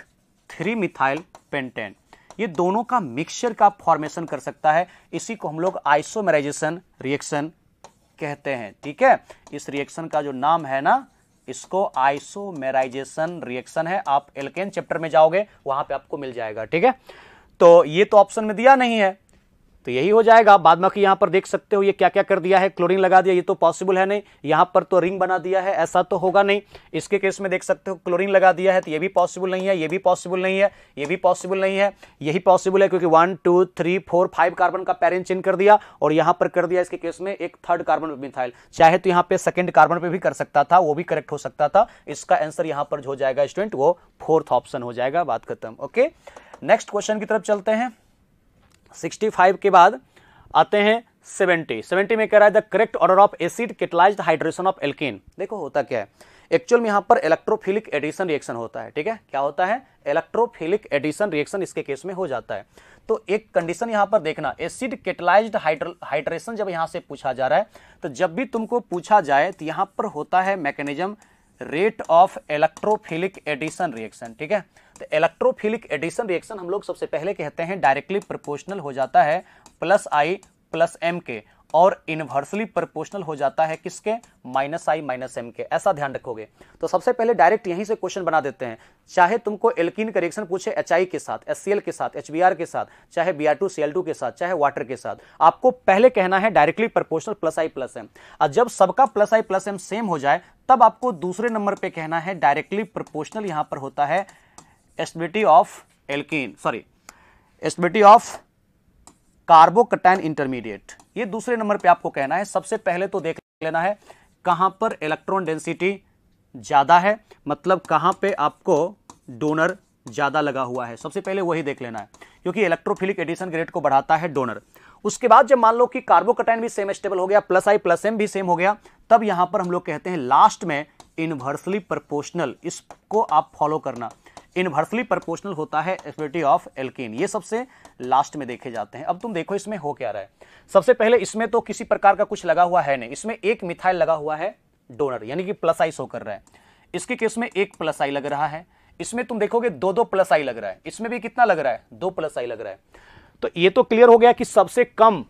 थ्री मिथाइल पेंटेन ये दोनों का मिक्सचर का फॉर्मेशन कर सकता है इसी को हम लोग आइसोमेराइजेशन रिएक्शन कहते हैं ठीक है इस रिएक्शन का जो नाम है ना इसको आइसोमेराइजेशन रिएक्शन है आप एलकेन चैप्टर में जाओगे वहां पे आपको मिल जाएगा ठीक है तो ये तो ऑप्शन में दिया नहीं है तो यही हो जाएगा बाद बाकी यहाँ पर देख सकते हो ये क्या क्या कर दिया है क्लोरीन लगा दिया ये तो पॉसिबल है नहीं यहाँ पर तो रिंग बना दिया है ऐसा तो होगा नहीं इसके केस में देख सकते हो क्लोरीन लगा दिया है तो ये भी पॉसिबल नहीं है ये भी पॉसिबल नहीं है ये भी पॉसिबल नहीं है यही पॉसिबल है क्योंकि one two three four five carbon का पेरेंट चेंज कर दिया और यहाँ पर कर दिया इसके केस में एक थर्ड कार्बन मिथाइल चाहे तो यहाँ पे सेकेंड कार्बन पर भी कर सकता था वो भी करेक्ट हो सकता था इसका आंसर यहाँ पर जो हो जाएगा स्टूडेंट वो फोर्थ ऑप्शन हो जाएगा बात खत्म ओके नेक्स्ट क्वेश्चन की तरफ चलते हैं 65 के बाद आते हैं 70 70 में कह रहा है the correct order of acid catalyse hydration of alkene देखो होता क्या है एक्चुअल में यहाँ पर इलेक्ट्रोफिलिक एडिशन रिएक्शन होता है ठीक है क्या होता है इलेक्ट्रोफिलिक एडिशन रिएक्शन इसके केस में हो जाता है तो एक कंडीशन यहाँ पर देखना एसिड केटलाइज्ड हाइड्रेशन जब यहाँ से पूछा जा रहा है तो जब भी तुमको पूछा जाए तो यहाँ पर होता है mechanism rate of electrophilic addition reaction ठीक है तो इलेक्ट्रोफिलिक एडिशन रिएक्शन हम लोग सबसे पहले कहते हैं डायरेक्टली प्रोपोर्शनल हो जाता है प्लस आई प्लस एम के और इनवर्सली प्रोपोर्शनल हो जाता है किसके माइनस आई माइनस एम के ऐसा ध्यान रखोगे तो सबसे पहले डायरेक्ट यहीं से क्वेश्चन बना देते हैं चाहे तुमको एल्किन का रिएक्शन पूछे एच के साथ एस के साथ एच के साथ चाहे बी के साथ चाहे वाटर के साथ आपको पहले कहना है directly proportional plus I plus M और जब सबका plus I plus M same हो जाए तब आपको दूसरे नंबर पर कहना है डायरेक्टली प्रपोर्शनल यहां पर होता है stability of alkene sorry stability of carbocation intermediate ये दूसरे नंबर पे आपको कहना है सबसे पहले तो देख लेना है कहां पर इलेक्ट्रॉन डेंसिटी ज़्यादा है मतलब कहां पे आपको डोनर ज़्यादा लगा हुआ है सबसे पहले वही देख लेना है क्योंकि इलेक्ट्रोफिलिक एडिशन ग्रेड को बढ़ाता है डोनर उसके बाद जब मान लो कि कार्बोकटाइन भी सेम स्टेबल हो गया प्लस आई प्लस एम भी सेम हो गया तब यहां पर हम लोग कहते हैं लास्ट में इनवर्सली प्रपोर्शनल इसको आप फॉलो करना इनवर्सली प्रोपोर्शनल होता है एक्टिविटी ऑफ एल्किन ये सबसे लास्ट में देखे जाते हैं अब तुम देखो इसमें हो क्या रहा है सबसे पहले इसमें तो किसी प्रकार का कुछ लगा हुआ है नहीं इसमें एक मिथाइल लगा हुआ है डोनर यानी कि प्लस आई शो कर रहा है इसके केस में एक प्लस आई लग रहा है इसमें तुम देखोगे दो दो प्लस आई लग रहा है इसमें भी कितना लग रहा है दो प्लस आई लग रहा है तो ये तो क्लियर हो गया कि सबसे कम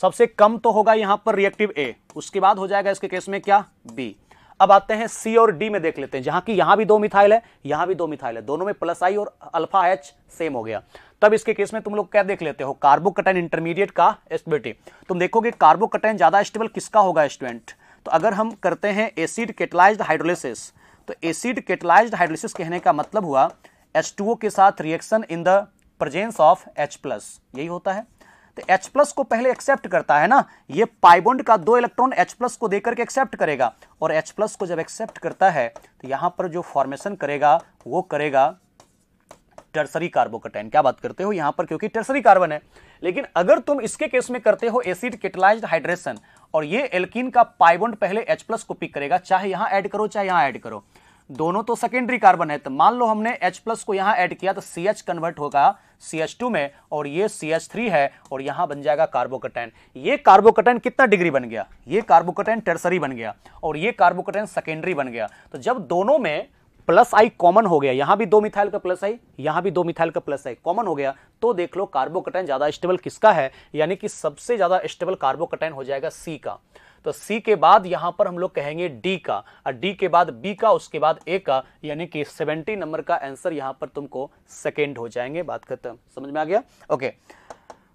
सबसे कम तो होगा यहां पर रिएक्टिव ए उसके बाद हो जाएगा इसके केस में क्या बी अब आते हैं सी और डी में देख लेते हैं जहां की यहां भी दो मिथाइल है यहां भी दो मिथाइल है दोनों में प्लस आई और अल्फा एच सेम हो गया तब इसके केस में तुम लोग क्या देख लेते हो कार्बोकटाइन इंटरमीडिएट का एस्टिबिलिटी तुम देखोगे कार्बोकटाइन ज्यादा स्टेबल किसका होगा स्टूडेंट तो अगर हम करते हैं एसिड केटलाइज हाइड्रोलिसिस तो एसिड केटलाइज हाइड्रोलिसिस कहने का मतलब हुआ एच के साथ reaction in the presence of H यही होता है तो एच प्लस को पहले एक्सेप्ट करता है ना ये पाइबोंड का दो इलेक्ट्रॉन एच प्लस को देकर के एक्सेप्ट करेगा और एच प्लस को जब एक्सेप्ट करता है तो यहां पर जो फॉर्मेशन करेगा वो करेगा टर्सरी कार्बोकटाइन क्या बात करते हो यहां पर क्योंकि टर्सरी कार्बन है लेकिन अगर तुम इसके केस में करते हो एसिड केटलाइज हाइड्रेशन और ये एल्किन का पाइबोंड पहले एच प्लस को पिक करेगा चाहे यहां ऐड करो चाहे यहां ऐड करो दोनों तो सेकेंडरी कार्बन है तो मान लो हमने H प्लस को यहां ऐड किया तो सी एच कन्वर्ट होगा सी एच टू में और ये सी एच थ्री है और यहाँ बन जाएगा कार्बोकटैन ये कार्बोकटैन कितना डिग्री बन गया ये कार्बोकटैन टर्सरी बन गया और ये कार्बोकटैन सेकेंडरी बन गया तो जब दोनों में प्लस आई कॉमन हो गया यहाँ भी दो मिथाइल का प्लस आई यहाँ भी दो मिथाइल का प्लस आई कॉमन हो गया तो देख लो कार्बोकटैन ज़्यादा स्टेबल किसका है यानी कि सबसे ज़्यादा स्टेबल कार्बोकटैन हो जाएगा सी का तो सी के बाद यहां पर हम लोग कहेंगे डी का और डी के बाद बी का उसके बाद ए का यानी कि सेवेंटी नंबर का आंसर यहां पर तुमको सेकेंड हो जाएंगे बात खत्म समझ में आ गया ओके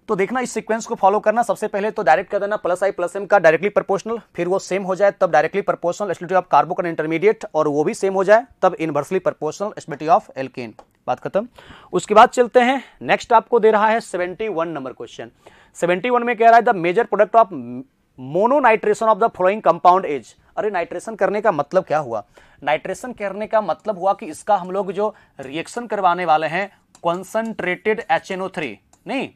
तो देखना इस सीक्वेंस को फॉलो करना सबसे पहले तो डायरेक्ट कर देना प्लस आई प्लस एम का डायरेक्टली प्रोपोर्शनल फिर वो सेम हो जाए तब directly proportional acidity of carbo का इंटरमीडिएट और वो भी सेम हो जाए तब inversely proportional acidity of alkane बात खत्म उसके बाद चलते हैं नेक्स्ट आपको दे रहा है 71 नंबर क्वेश्चन 71 में कह रहा है the major product of mononitration of the following compound is अरे नाइट्रेशन करने का मतलब क्या हुआ नाइट्रेशन करने का मतलब हुआ कि इसका हम लोग जो रिएक्शन करवाने वाले हैं concentrated H N O three नहीं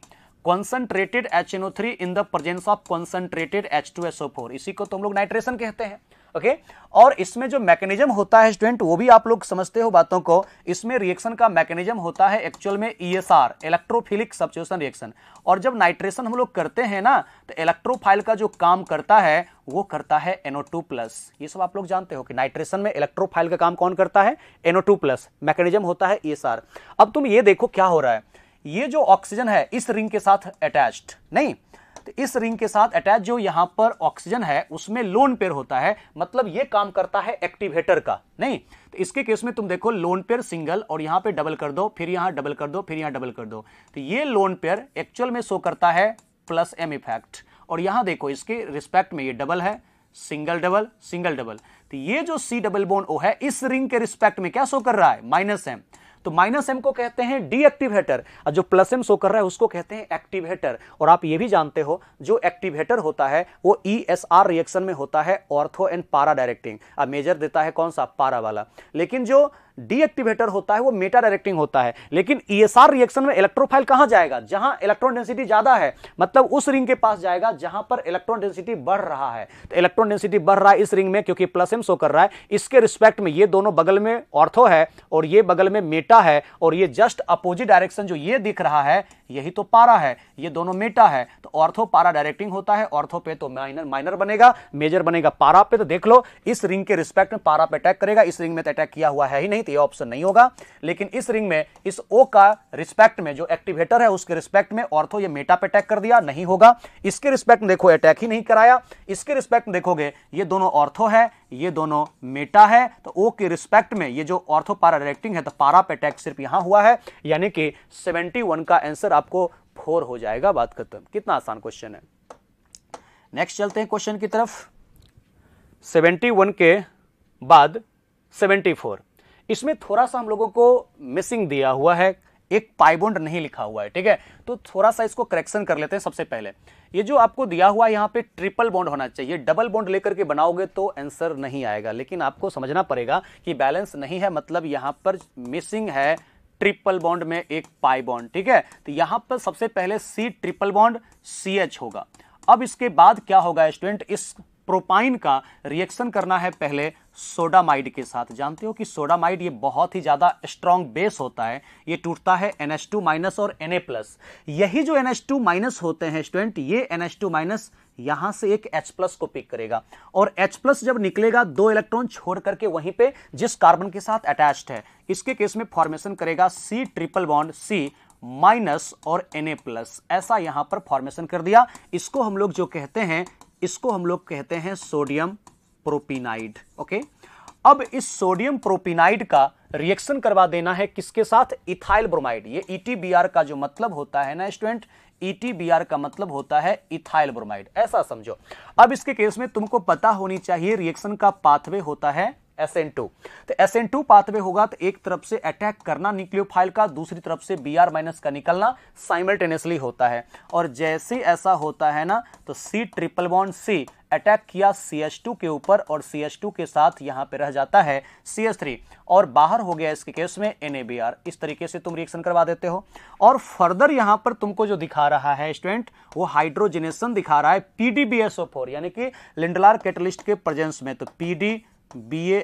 concentrated H N O three in the presence of concentrated H two S O four इसी को तो हम लोग नाइट्रेशन कहते हैं ओके और इसमें जो मैकेनिज्म होता है स्टूडेंट वो भी आप लोग समझते हो बातों को इसमें रिएक्शन का मैकेनिज्म होता है एक्चुअल में ईएसआर इलेक्ट्रोफिलिक सब्सिट्यूशन रिएक्शन और जब नाइट्रेशन हम लोग करते हैं ना तो इलेक्ट्रोफाइल का जो काम करता है वो करता है NO2 प्लस ये सब आप लोग जानते हो कि नाइट्रेशन में इलेक्ट्रोफाइल का काम कौन करता है NO2 प्लस मैकेनिज्म होता है ईएसआर e अब तुम ये देखो क्या हो रहा है ये जो ऑक्सीजन है इस रिंग के साथ अटैच्ड नहीं तो इस रिंग के साथ अटैच जो यहां पर ऑक्सीजन है उसमें लोन पेयर होता है मतलब ये काम करता है एक्टिवेटर का नहीं तो इसके केस में तुम देखो लोन पेयर सिंगल और यहां पे डबल कर दो फिर यहां डबल कर दो फिर यहां डबल कर दो तो ये लोन पेयर एक्चुअल में शो करता है प्लस एम इफेक्ट और यहां देखो इसके रिस्पेक्ट में ये डबल है सिंगल डबल सिंगल डबल तो ये जो सी डबल बोन ओ है इस रिंग के रिस्पेक्ट में क्या शो कर रहा है माइनस एम तो माइनस एम को कहते हैं डीएक्टिवेटर और जो प्लस एम शो कर रहा है उसको कहते हैं एक्टिवेटर और आप ये भी जानते हो जो एक्टिवेटर होता है वो ई e रिएक्शन में होता है ऑर्थो एंड पारा डायरेक्टिंग अब मेजर देता है कौन सा पारा वाला लेकिन जो डीएक्टिवेटर होता है वो मेटा डायरेक्टिंग होता है लेकिन ईएसआर e रिएक्शन में इलेक्ट्रोफाइल कहां जाएगा जहां इलेक्ट्रॉन डेंसिटी ज्यादा है मतलब उस रिंग के पास जाएगा जहां पर इलेक्ट्रॉन डेंसिटी बढ़ रहा है तो इलेक्ट्रॉन डेंसिटी बढ़ रहा है इस रिंग में क्योंकि प्लस एम शो कर रहा है इसके रिस्पेक्ट में ये दोनों बगल में ऑर्थो है और ये बगल में मेटा है और ये जस्ट अपोजिट डायरेक्शन जो ये दिख रहा है यही तो पारा है ये दोनों मेटा है तो ऑर्थो पारा डायरेक्टिंग होता है ऑर्थो पे तो माइनर माइनर बनेगा मेजर बनेगा पारा पे तो देख लो इस रिंग के रिस्पेक्ट में पारा पे अटैक करेगा इस रिंग में तो अटैक किया हुआ है ही नहीं तो यह ऑप्शन नहीं होगा लेकिन इस रिंग में इस ओ का रिस्पेक्ट में जो एक्टिवेटर है उसके रिस्पेक्ट में ऑर्थो ये मेटा पे अटैक कर दिया नहीं होगा इसके रिस्पेक्ट में देखो अटैक ही नहीं कराया इसके रिस्पेक्ट में देखोगे ये दोनों ऑर्थो है ये दोनों मेटा है तो ओ के रिस्पेक्ट में ये जो ऑर्थो पारा डायरेक्टिंग है तो पारा पे अटैक सिर्फ यहां हुआ है यानी कि 71 का आंसर आपको फोर हो जाएगा बात खत्म कितना आसान क्वेश्चन है नेक्स्ट चलते हैं क्वेश्चन की तरफ 71 के बाद 74 इसमें थोड़ा सा हम लोगों को मिसिंग दिया हुआ है एक पाइबोंड नहीं लिखा हुआ है ठीक है तो थोड़ा सा इसको करेक्शन कर लेते हैं सबसे पहले ये जो आपको दिया हुआ यहाँ पे ट्रिपल बॉन्ड होना चाहिए डबल बॉन्ड लेकर के बनाओगे तो आंसर नहीं आएगा लेकिन आपको समझना पड़ेगा कि बैलेंस नहीं है मतलब यहाँ पर मिसिंग है ट्रिपल बॉन्ड में एक पाई बॉन्ड ठीक है तो यहाँ पर सबसे पहले C triple bond C H होगा अब इसके बाद क्या होगा स्टूडेंट इस प्रोपाइन का रिएक्शन करना है पहले सोडामाइड के साथ जानते हो कि सोडामाइड ये बहुत ही ज़्यादा स्ट्रॉन्ग बेस होता है ये टूटता है NH2 माइनस और एन प्लस यही जो NH2 माइनस होते हैं स्टूडेंट ये NH2 माइनस यहां से एक H प्लस को पिक करेगा और H प्लस जब निकलेगा दो इलेक्ट्रॉन छोड़ करके वहीं पे जिस कार्बन के साथ अटैच्ड है इसके केस में फॉर्मेशन करेगा C triple bond C minus और Na प्लस ऐसा यहां पर फॉर्मेशन कर दिया इसको हम लोग जो कहते हैं इसको हम लोग कहते हैं सोडियम प्रोपिनाइड ओके अब इस सोडियम प्रोपिनाइड का रिएक्शन करवा देना है किसके साथ इथाइल ब्रोमाइड ये ईटीबीआर e का जो मतलब होता है ना स्टूडेंट ईटीबीआर e का मतलब होता है इथाइल ब्रोमाइड ऐसा समझो अब इसके केस में तुमको पता होनी चाहिए रिएक्शन का पाथवे होता है एस एन टू तो एस एन टू पाथवे होगा तो एक तरफ से अटैक करना न्यूक्लियोफाइल का दूसरी तरफ से बी आर माइनस का निकलना साइमल्टेनियसली होता है और जैसे ऐसा होता है ना तो C triple bond C attack किया सी एच टू के ऊपर और सी एच टू के साथ यहाँ पे रह जाता है सी एच थ्री और बाहर हो गया इसके केस में एन ए बी आर इस तरीके से तुम रिएक्शन करवा देते हो और फर्दर यहाँ पर तुमको जो दिखा रहा है स्टूडेंट वो हाइड्रोजनेशन दिखा रहा है P D B S O four यानी कि लिंडलार कैटलिस्ट के प्रेजेंस में तो पी डी बी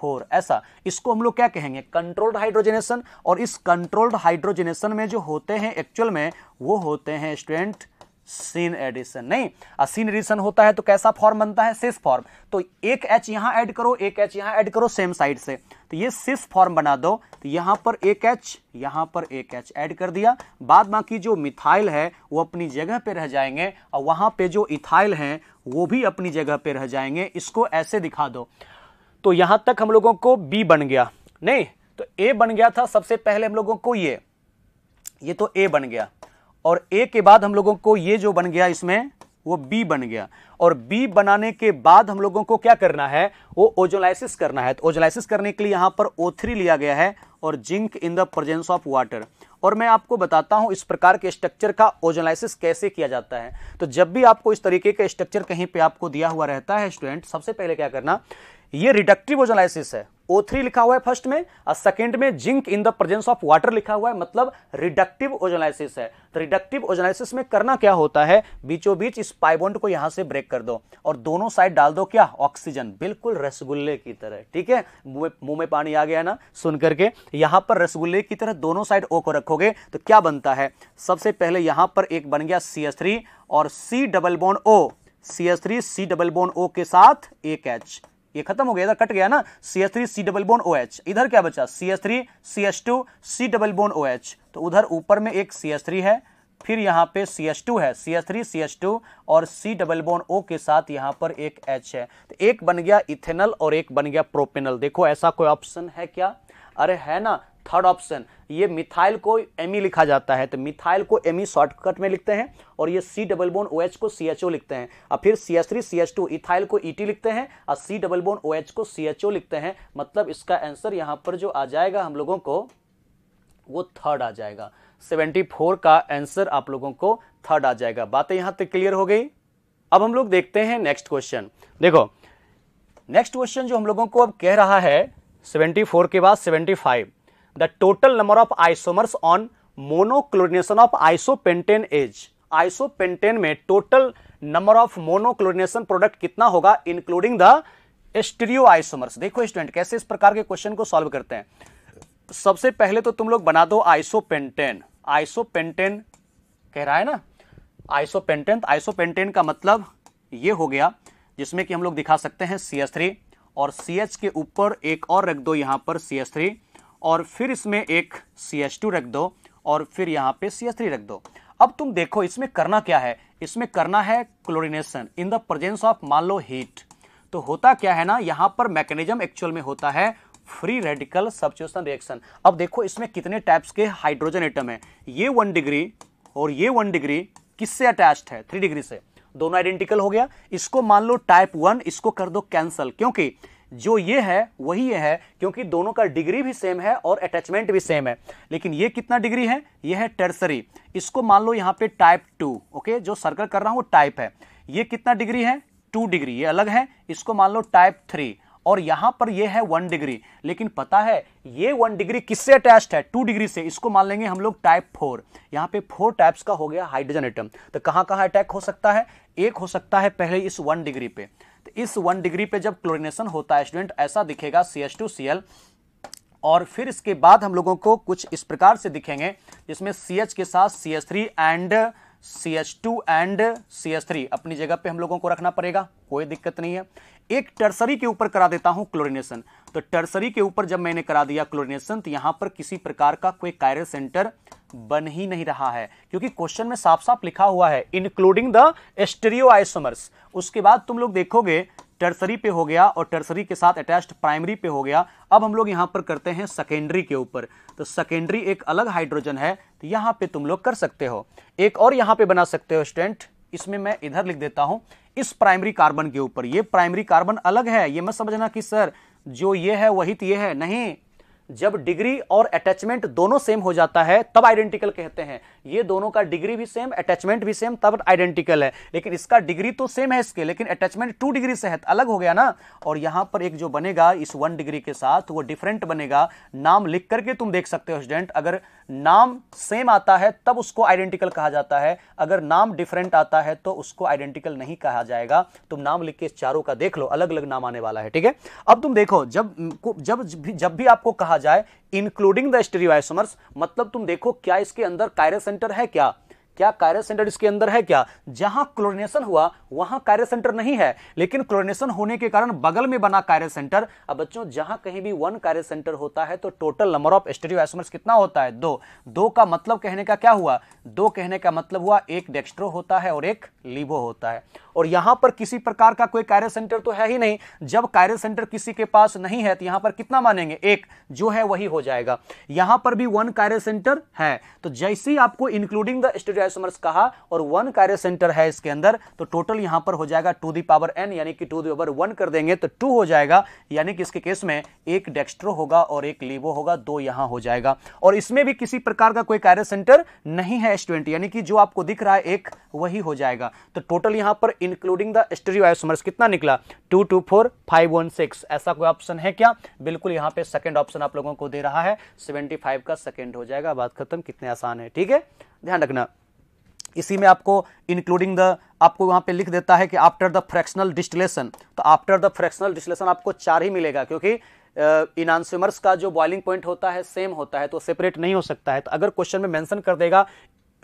फोर ऐसा इसको हम लोग क्या कहेंगे कंट्रोल्ड हाइड्रोजनेशन और इस कंट्रोल्ड हाइड्रोजनेशन में जो होते हैं एक्चुअल में वो होते हैं स्टूडेंट सीन एडिशन नहीं सीन एडिशन होता है तो कैसा फॉर्म बनता है सिस फॉर्म तो एक एच यहां ऐड करो एक एच यहां ऐड करो सेम साइड से तो ये सिस फॉर्म बना दो तो यहां पर एक एच यहां पर एक एच ऐड कर दिया बाद बाकी जो मिथाइल है वो अपनी जगह पे रह जाएंगे और वहां पे जो इथाइल हैं वो भी अपनी जगह पे रह जाएंगे इसको ऐसे दिखा दो तो यहां तक हम लोगों को बी बन गया नहीं तो ए बन गया था सबसे पहले हम लोगों को ये ये तो ए बन गया और ए के बाद हम लोगों को ये जो बन गया इसमें वो बी बन गया और बी बनाने के बाद हम लोगों को क्या करना है वो ओजोलाइसिस करना है तो ओजोलाइसिस करने के लिए यहाँ पर ओ थ्री लिया गया है और zinc in the presence of water और मैं आपको बताता हूँ इस प्रकार के स्ट्रक्चर का ओजोलाइसिस कैसे किया जाता है तो जब भी आपको इस तरीके का स्ट्रक्चर कहीं पर आपको दिया हुआ रहता है स्टूडेंट सबसे पहले क्या करना ये रिडक्टिव ओजोनाइसिस है ओ थ्री लिखा हुआ है फर्स्ट में और सेकेंड में zinc in the presence of water लिखा हुआ है मतलब रिडक्टिव ओजोनाइसिस है तो रिडक्टिव ओजोनाइसिस में करना क्या होता है बीचों बीच इस पाइबोंड को यहां से ब्रेक कर दो और दोनों साइड डाल दो क्या ऑक्सीजन बिल्कुल रसगुल्ले की तरह ठीक है मुंह में पानी आ गया ना सुन करके यहां पर रसगुल्ले की तरह दोनों साइड ओ को रखोगे तो क्या बनता है सबसे पहले यहां पर एक बन गया सी और C double bond O C S three C double bond O के साथ एक एच ये खत्म हो गया इधर कट गया ना C S three C double bond O H इधर क्या बचा C S three C S two C double bond O H तो उधर ऊपर में एक सी एस थ्री है फिर यहाँ पे सी एस टू है C S three C S two और सी डबल बोन ओ के साथ यहाँ पर एक एच है तो एक बन गया इथेनल और एक बन गया प्रोपेनल देखो ऐसा कोई ऑप्शन है क्या अरे है ना थर्ड ऑप्शन ये मिथाइल को एम e लिखा जाता है तो मिथाइल को एम e शॉर्टकट में लिखते हैं और ये C double bond O H को सी एच ओ लिखते हैं और फिर C H three C H two ethyl को ई टी लिखते हैं और C double bond O H को सी एच ओ लिखते हैं मतलब इसका आंसर यहाँ पर जो आ जाएगा हम लोगों को वो थर्ड आ जाएगा 74 का आंसर आप लोगों को थर्ड आ जाएगा बातें यहाँ तक क्लियर हो गई अब हम लोग देखते हैं नेक्स्ट क्वेश्चन देखो नेक्स्ट क्वेश्चन जो हम लोगों को अब कह रहा है 74 के बाद 75 the total number of isomers on monochlorination of isopentane as isopentane में total number of monochlorination product कितना होगा इंक्लूडिंग द स्टीरियो आइसोमर्स देखो स्टूडेंट कैसे इस प्रकार के क्वेश्चन को सॉल्व करते हैं सबसे पहले तो तुम लोग बना दो आइसोपेंटेन आइसोपेंटेन कह रहा है ना आइसोपेंटेन आइसोपेंटेन का मतलब ये हो गया जिसमें कि हम लोग दिखा सकते हैं सी एस थ्री और सी एच के ऊपर एक और रख दो यहां पर सी एस थ्री और फिर इसमें एक सी एच टू रख दो और फिर यहाँ पे सी एच थ्री रख दो अब तुम देखो इसमें करना क्या है इसमें करना है chlorination in the presence of मान लो हीट तो होता क्या है ना यहाँ पर मैकेनिज्म एक्चुअल में होता है फ्री रेडिकल सब्सिट्यूशन रिएक्शन अब देखो इसमें कितने टाइप्स के हाइड्रोजन एटम है ये वन डिग्री और ये वन डिग्री किससे अटैच्ड है थ्री डिग्री से दोनों आइडेंटिकल हो गया इसको मान लो टाइप वन इसको कर दो कैंसल क्योंकि जो ये है वही ये है क्योंकि दोनों का डिग्री भी सेम है और अटैचमेंट भी सेम है लेकिन ये कितना डिग्री है ये है टर्सरी इसको मान लो यहाँ पे टाइप टू ओके जो सर्कल कर रहा हूँ वो टाइप है ये कितना डिग्री है टू डिग्री ये अलग है इसको मान लो टाइप थ्री और यहां पर ये है वन डिग्री लेकिन पता है ये वन डिग्री किससे अटैच है टू डिग्री से इसको मान लेंगे हम लोग टाइप फोर यहाँ पे फोर टाइप्स का हो गया हाइड्रोजन एटम तो कहाँ कहाँ अटैक हो सकता है एक हो सकता है पहले इस वन डिग्री पे इस वन डिग्री पे जब क्लोरिनेशन होता है स्टूडेंट ऐसा दिखेगा C H two C L और फिर इसके बाद हम लोगों को कुछ इस प्रकार से दिखेंगे जिसमें सी एच के साथ C H three and C H two and C H three अपनी जगह पे हम लोगों को रखना पड़ेगा कोई दिक्कत नहीं है एक टर्सरी के ऊपर करा देता हूं क्लोरिनेशन तो टर्सरी के ऊपर जब मैंने करा दिया क्लोरिनेशन तो यहां पर किसी प्रकार का कोई कायरल सेंटर बन ही नहीं रहा है क्योंकि क्वेश्चन में साफ साफ लिखा हुआ है इंक्लूडिंग द एस्टेरियो आइसोमर्स उसके बाद तुम लोग देखोगे टर्सरी पे हो गया और टर्सरी के साथ अटैच्ड प्राइमरी पे हो गया अब हम लोग यहां पर करते हैं सेकेंडरी के ऊपर तो सेकेंडरी एक अलग हाइड्रोजन है तो यहां पे तुम लोग कर सकते हो एक और यहां पे बना सकते हो स्टेंट इसमें मैं इधर लिख देता हूं इस प्राइमरी कार्बन के ऊपर ये प्राइमरी कार्बन अलग है ये मत समझना कि सर जो ये है वही तो ये है नहीं जब डिग्री और अटैचमेंट दोनों सेम हो जाता है तब आइडेंटिकल कहते हैं ये दोनों का डिग्री भी सेम अटैचमेंट भी सेम तब आइडेंटिकल है लेकिन इसका डिग्री तो सेम है इसके लेकिन अटैचमेंट टू डिग्री से है तो अलग हो गया ना और यहां पर एक जो बनेगा इस वन डिग्री के साथ वो डिफरेंट बनेगा नाम लिख करके तुम देख सकते हो स्टूडेंट अगर नाम सेम आता है तब उसको आइडेंटिकल कहा जाता है अगर नाम डिफरेंट आता है तो उसको आइडेंटिकल नहीं कहा जाएगा तुम नाम लिख के चारों का देख लो अलग अलग नाम आने वाला है ठीक है अब तुम देखो जब जब जब भी आपको कहा जाए इंक्लूडिंग द स्टेरियोसमर्स मतलब तुम देखो क्या इसके अंदर कायरे सेंटर है क्या क्या कार्य सेंटर इसके अंदर है क्या जहां क्लोरिनेशन हुआ वहां कार्य सेंटर नहीं है लेकिन क्लोरिनेशन होने के कारण बगल में बना कार्य सेंटर अब बच्चों जहां कहीं भी वन कार्य सेंटर होता है तो टोटल नंबर ऑफ स्टेरियोसोमर्स कितना होता है दो दो का मतलब कहने का क्या हुआ दो कहने का मतलब हुआ एक डेक्स्ट्रो होता है और एक लिबो होता है और यहां पर किसी प्रकार का कोई कार्य सेंटर तो है ही नहीं जब कार्य सेंटर किसी के पास नहीं है तो यहां पर कितना मानेंगे एक जो है वही हो जाएगा यहां पर भी वन कार्य सेंटर है तो जैसे ही आपको इंक्लूडिंग द स्टेडियो आइसोमर्स कहा और वन कार्य सेंटर है इसके अंदर तो टोटल यहां पर हो जाएगा टू दी पावर एन यानी कि टू दी पावर वन कर देंगे तो टू हो जाएगा यानी कि इसके केस में एक डेक्स्ट्रो होगा और एक लीवो होगा दो यहां हो जाएगा और इसमें भी किसी प्रकार का कोई कार्य सेंटर नहीं है एस यानी कि जो आपको दिख रहा है एक वही हो जाएगा तो टोटल यहां पर इंक्लूडिंग द स्टेरियो आइसोमर्स कितना निकला two two four five one six ऐसा कोई ऑप्शन है क्या बिल्कुल यहां पे सेकंड ऑप्शन आप लोगों को दे रहा है सेवेंटी फाइव का सेकंड हो जाएगा बात खत्म कितने आसान है ठीक है ध्यान रखना इसी में आपको इंक्लूडिंग द आपको वहां पे लिख देता है कि आफ्टर द फ्रैक्शनल डिस्टिलेशन तो आफ्टर द फ्रैक्शनल डिस्टिलेशन आपको चार ही मिलेगा क्योंकि uh, का जो बॉइलिंग पॉइंट होता है सेम होता है तो सेपरेट नहीं हो सकता है तो अगर क्वेश्चन में मेंशन कर देगा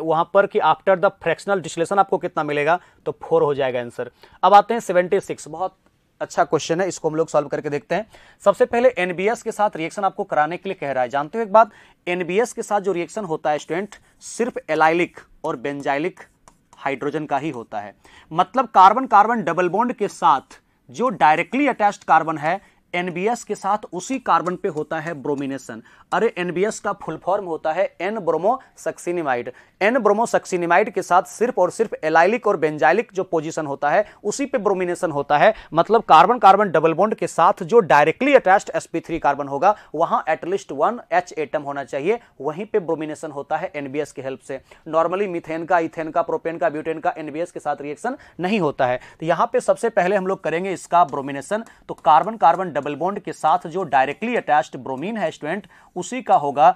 वहां पर कि आफ्टर द फ्रैक्शनल डिस्टिलेशन आपको कितना मिलेगा तो फोर हो जाएगा आंसर अब आते हैं सेवेंटी सिक्स बहुत अच्छा क्वेश्चन है इसको हम लोग सॉल्व करके देखते हैं सबसे पहले एनबीएस के साथ रिएक्शन आपको कराने के लिए कह रहा है जानते हो एक बात एनबीएस के साथ जो रिएक्शन होता है स्टूडेंट सिर्फ एलाइलिक और बेंजाइलिक हाइड्रोजन का ही होता है मतलब कार्बन कार्बन डबल बॉन्ड के साथ जो डायरेक्टली अटैच्ड कार्बन है एनबीएस के साथ उसी कार्बन पे होता है ब्रोमिनेशन अरे एनबीएस का फुल फॉर्म होता है N bromo succinimide N bromo succinimide के साथ सिर्फ और सिर्फ एलाइलिक और बेंजाइलिक जो पोजीशन होता है उसी पे ब्रोमिनेशन होता है मतलब कार्बन कार्बन डबल बॉन्ड के साथ जो डायरेक्टली अटैच्ड sp3 कार्बन होगा वहां एटलीस्ट वन एच एटम होना चाहिए वहीं पे ब्रोमिनेशन होता है एनबीएस की हेल्प से नॉर्मली मिथेन का इथेन का प्रोपेन का ब्यूटेन का एनबीएस के साथ रिएक्शन नहीं होता है तो यहां पर सबसे पहले हम लोग करेंगे इसका ब्रोमिनेशन तो कार्बन कार्बन डबल बॉन्ड के साथ जो डायरेक्टली अटैच्ड ब्रोमीन है स्टूडेंट उसी का होगा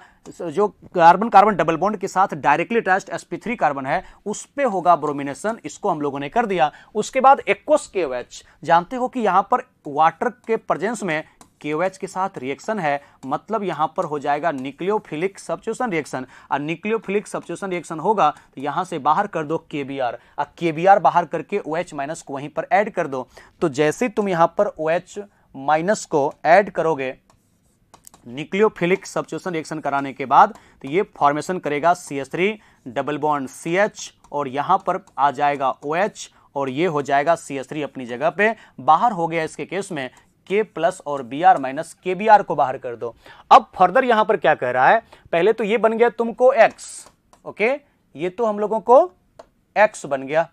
जो कार्बन कार्बन डबल बॉन्ड के साथ डायरेक्टली अटैच्ड sp3 कार्बन है उस पर होगा ब्रोमिनेशन इसको हम लोगों ने कर दिया उसके बाद एक्वस केवेच जानते हो कि यहाँ पर वाटर के प्रजेंस में KOH के साथ रिएक्शन है मतलब यहाँ पर हो जाएगा न्यूक्लियोफिलिक सब्स्टिट्यूशन रिएक्शन और न्यूक्लियोफिलिक सब्स्टिट्यूशन रिएक्शन होगा तो यहाँ से बाहर कर दो के बी आर और के बाहर करके ओ OH माइनस को वहीं पर ऐड कर दो तो जैसे तुम यहाँ पर ओ OH माइनस को ऐड करोगे न्यूक्लियोफिलिक सब्सिट्यूशन रिएक्शन कराने के बाद तो ये फॉर्मेशन करेगा C S three double bond C H और यहां पर आ जाएगा ओ OH और ये हो जाएगा सी एस थ्री अपनी जगह पे बाहर हो गया इसके केस में के प्लस और बी आर माइनस के बी आर को बाहर कर दो अब फर्दर यहां पर क्या कह रहा है पहले तो ये बन गया तुमको एक्स ओके ये तो हम लोगों को एक्स बन गया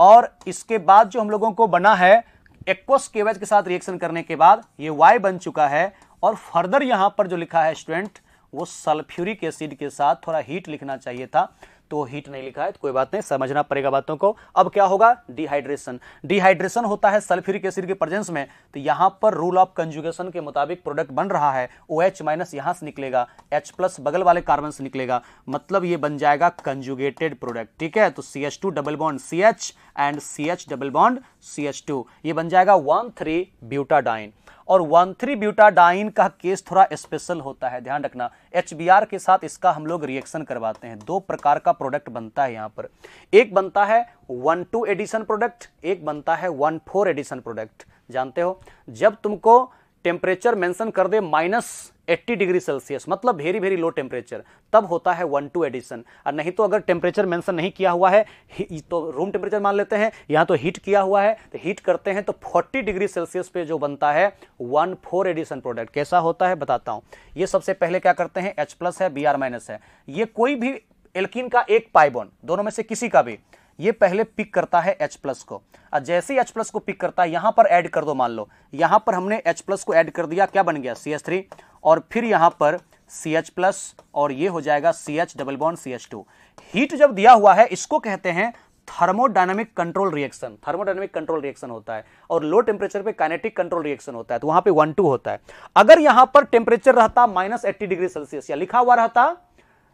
और इसके बाद जो हम लोगों को बना है एक्वस केवेज के साथ रिएक्शन करने के बाद ये वाई बन चुका है और फर्दर यहाँ पर जो लिखा है स्टूडेंट वो सल्फ्यूरिक एसिड के साथ थोड़ा हीट लिखना चाहिए था तो हीट नहीं लिखा है तो कोई बात नहीं समझना पड़ेगा बातों को अब क्या होगा डिहाइड्रेशन डिहाइड्रेशन होता है सल्फ्यूरिक एसिड के प्रेजेंस में तो यहां पर रूल ऑफ कंजुगेशन के मुताबिक प्रोडक्ट बन रहा है ओ एच माइनस यहां से निकलेगा एच प्लस बगल वाले कार्बन से निकलेगा मतलब ये बन जाएगा कंजुगेटेड प्रोडक्ट ठीक है तो C H two double bond C H and C H double bond C H two ये बन जाएगा वन थ्री ब्यूटाडाइन और वन थ्री ब्यूटाडाइन का केस थोड़ा स्पेशल होता है ध्यान रखना एच के साथ इसका हम लोग रिएक्शन करवाते हैं दो प्रकार का प्रोडक्ट बनता है यहाँ पर एक बनता है वन टू एडिशन प्रोडक्ट एक बनता है वन फोर एडिशन प्रोडक्ट जानते हो जब तुमको टेम्परेचर मेंशन कर दे माइनस 80 डिग्री सेल्सियस मतलब वेरी वेरी लो टेम्परेचर तब होता है वन टू एडिशन और नहीं तो अगर टेम्परेचर मेंशन नहीं किया हुआ है तो रूम टेम्परेचर मान लेते हैं यहाँ तो हीट किया हुआ है तो हीट करते हैं तो 40 डिग्री सेल्सियस पे जो बनता है वन फोर एडिशन प्रोडक्ट कैसा होता है बताता हूँ ये सबसे पहले क्या करते हैं एच प्लस है बी आर माइनस है ये कोई भी एल्किन का एक पाइबोन दोनों में से किसी का भी ये पहले पिक करता है H प्लस को और जैसे ही H प्लस को पिक करता है यहाँ पर ऐड कर दो मान लो यहाँ पर हमने H प्लस को ऐड कर दिया क्या बन गया सी एच थ्री और फिर यहाँ पर सी एच प्लस और ये हो जाएगा C H double bond C H two heat जब दिया हुआ है इसको कहते हैं thermodynamic control reaction thermodynamic control reaction होता है और लो टेम्परेचर पे काइनेटिक कंट्रोल रिएक्शन होता है तो वहां पे वन टू होता है अगर यहां पर टेम्परेचर रहता माइनस एट्टी डिग्री सेल्सियस या लिखा हुआ रहता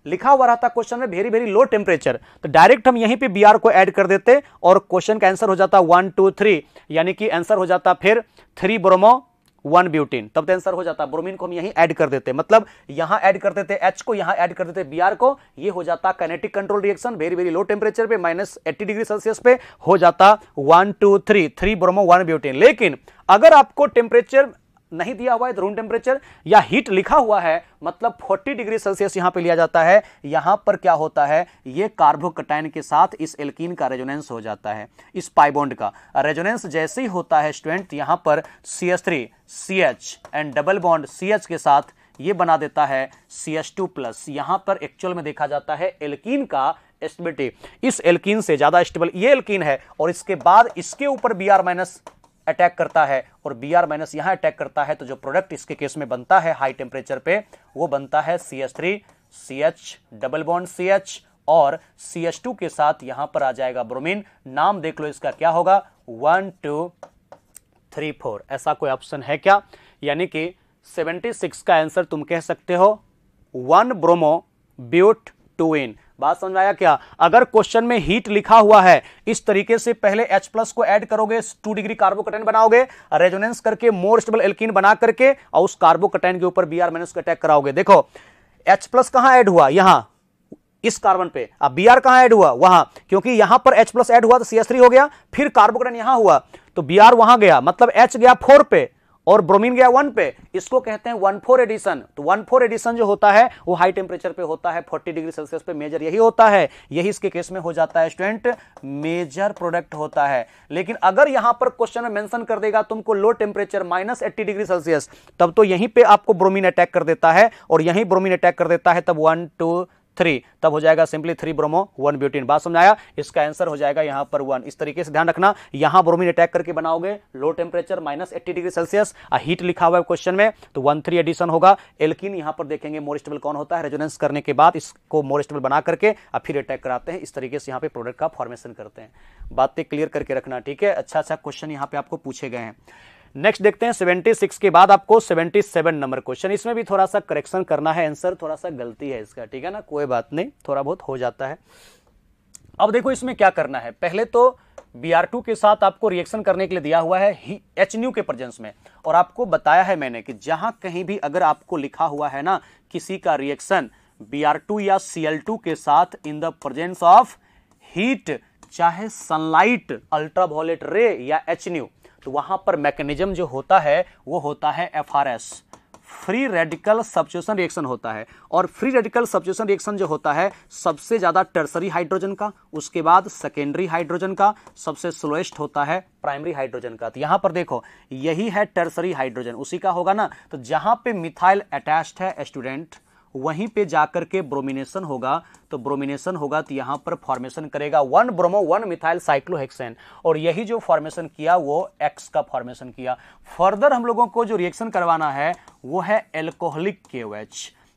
लिखा हुआ रहता क्वेश्चन में वेरी वेरी लो टेम्परेचर तो डायरेक्ट हम यहीं पे बी को ऐड कर देते और क्वेश्चन का आंसर हो जाता वन टू थ्री यानी कि आंसर हो जाता फिर थ्री ब्रोमो वन ब्यूटीन तब तो आंसर हो जाता ब्रोमीन को हम यहीं ऐड कर देते मतलब यहां ऐड कर देते एच को यहां ऐड कर देते बी को ये हो जाता kinetic control reaction very very low temperature पे माइनस एट्टी डिग्री सेल्सियस पे हो जाता one two three three bromo one butene लेकिन अगर आपको टेम्परेचर नहीं दिया हुआ है रूम तो टेम्परेचर या हीट लिखा हुआ है मतलब 40 डिग्री सेल्सियस यहां पे लिया जाता है यहां पर क्या होता है ये कार्बोकटाइन के साथ इस एल्किन का रेजोनेंस हो जाता है इस पाइबोंड का रेजोनेंस जैसे ही होता है स्टूडेंट यहां पर C S three C H and double bond C H के साथ ये बना देता है सी एस टू प्लस यहां पर एक्चुअल में देखा जाता है एल्किन का एस्टिबिलिटी इस एल्किन से ज्यादा स्टेबल ये एल्किन है और इसके बाद इसके ऊपर बी आर माइनस अटैक करता है और बी आर माइनस यहाँ अटैक करता है तो जो प्रोडक्ट इसके केस में बनता है हाई टेम्परेचर पे वो बनता है C H three C H double bond C H और सी एच टू के साथ यहां पर आ जाएगा ब्रोमीन नाम देख लो इसका क्या होगा वन टू थ्री फोर ऐसा कोई ऑप्शन है क्या यानी कि सेवेंटी सिक्स का आंसर तुम कह सकते हो one bromo but two ene बात समझ आया क्या अगर क्वेश्चन में हीट लिखा हुआ है इस तरीके से पहले H प्लस को ऐड करोगे टू डिग्री कार्बोकटेन बनाओगे रेजोनेंस करके मोर स्टेबल एल्किन बना करके और उस कार्बोकटेन के ऊपर बी आर माइनस को अटैक कराओगे देखो एच प्लस कहां एड हुआ यहां इस कार्बन पे अब बी आर कहां एड हुआ वहां क्योंकि यहां पर एच प्लस एड हुआ तो सी एस हो गया फिर कार्बोकटेन यहां हुआ तो बी आर वहां गया मतलब एच गया फोर पे और ब्रोमीन गया वन पे इसको कहते हैं वन फोर एडिशन तो वन फोर एडिशन जो होता है वो हाई टेम्परेचर पे होता है 40 डिग्री सेल्सियस पे मेजर यही होता है यही इसके केस में हो जाता है स्टूडेंट मेजर प्रोडक्ट होता है लेकिन अगर यहां पर क्वेश्चन में मेंशन कर देगा तुमको low temperature minus eighty degree Celsius तब तो यहीं पर आपको ब्रोमिन अटैक कर देता है और यहीं ब्रोमिन अटैक कर देता है तब वन टू थ्री तब हो जाएगा simply three bromo one butene बात समझाया इसका आंसर हो जाएगा यहाँ पर वन इस तरीके से ध्यान रखना यहाँ ब्रोमीन अटैक करके बनाओगे low temperature minus eighty degree Celsius heat लिखा हुआ है क्वेश्चन में तो वन थ्री एडिशन होगा एल्किन यहाँ पर देखेंगे मोरिस्टेबल कौन होता है रेजोनेंस करने के बाद इसको मोरिस्टेबल बना करके और फिर अटैक कराते हैं इस तरीके से यहाँ पे प्रोडक्ट का फॉर्मेशन करते हैं बातें क्लियर करके रखना ठीक है अच्छा अच्छा क्वेश्चन यहाँ पे आपको पूछे गए हैं नेक्स्ट देखते हैं 76 के बाद आपको 77 नंबर क्वेश्चन इसमें भी थोड़ा सा करेक्शन करना है आंसर थोड़ा सा गलती है इसका ठीक है ना कोई बात नहीं थोड़ा बहुत हो जाता है अब देखो इसमें क्या करना है पहले तो बी के साथ आपको रिएक्शन करने के लिए दिया हुआ है एच के प्रजेंस में और आपको बताया है मैंने कि जहां कहीं भी अगर आपको लिखा हुआ है ना किसी का रिएक्शन बी या सी के साथ in the presence of heat चाहे सनलाइट अल्ट्रावॉलेट रे या एच न्यू तो वहाँ पर मैकेनिज्म जो होता है वो होता है F free radical substitution reaction होता है और फ्री रेडिकल सब्सिट्यूशन रिएक्शन जो होता है सबसे ज़्यादा टर्सरी हाइड्रोजन का उसके बाद सेकेंडरी हाइड्रोजन का सबसे स्लोएस्ट होता है प्राइमरी हाइड्रोजन का तो यहाँ पर देखो यही है टर्सरी हाइड्रोजन उसी का होगा ना तो जहाँ पे मिथाइल अटैच्ड है स्टूडेंट वहीं पे जाकर के ब्रोमिनेशन होगा तो ब्रोमिनेशन होगा तो यहां पर फॉर्मेशन करेगा one bromo one methyl cyclohexane और यही जो फॉर्मेशन किया वो एक्स का फॉर्मेशन किया फर्दर हम लोगों को जो रिएक्शन करवाना है वो है एल्कोहलिक के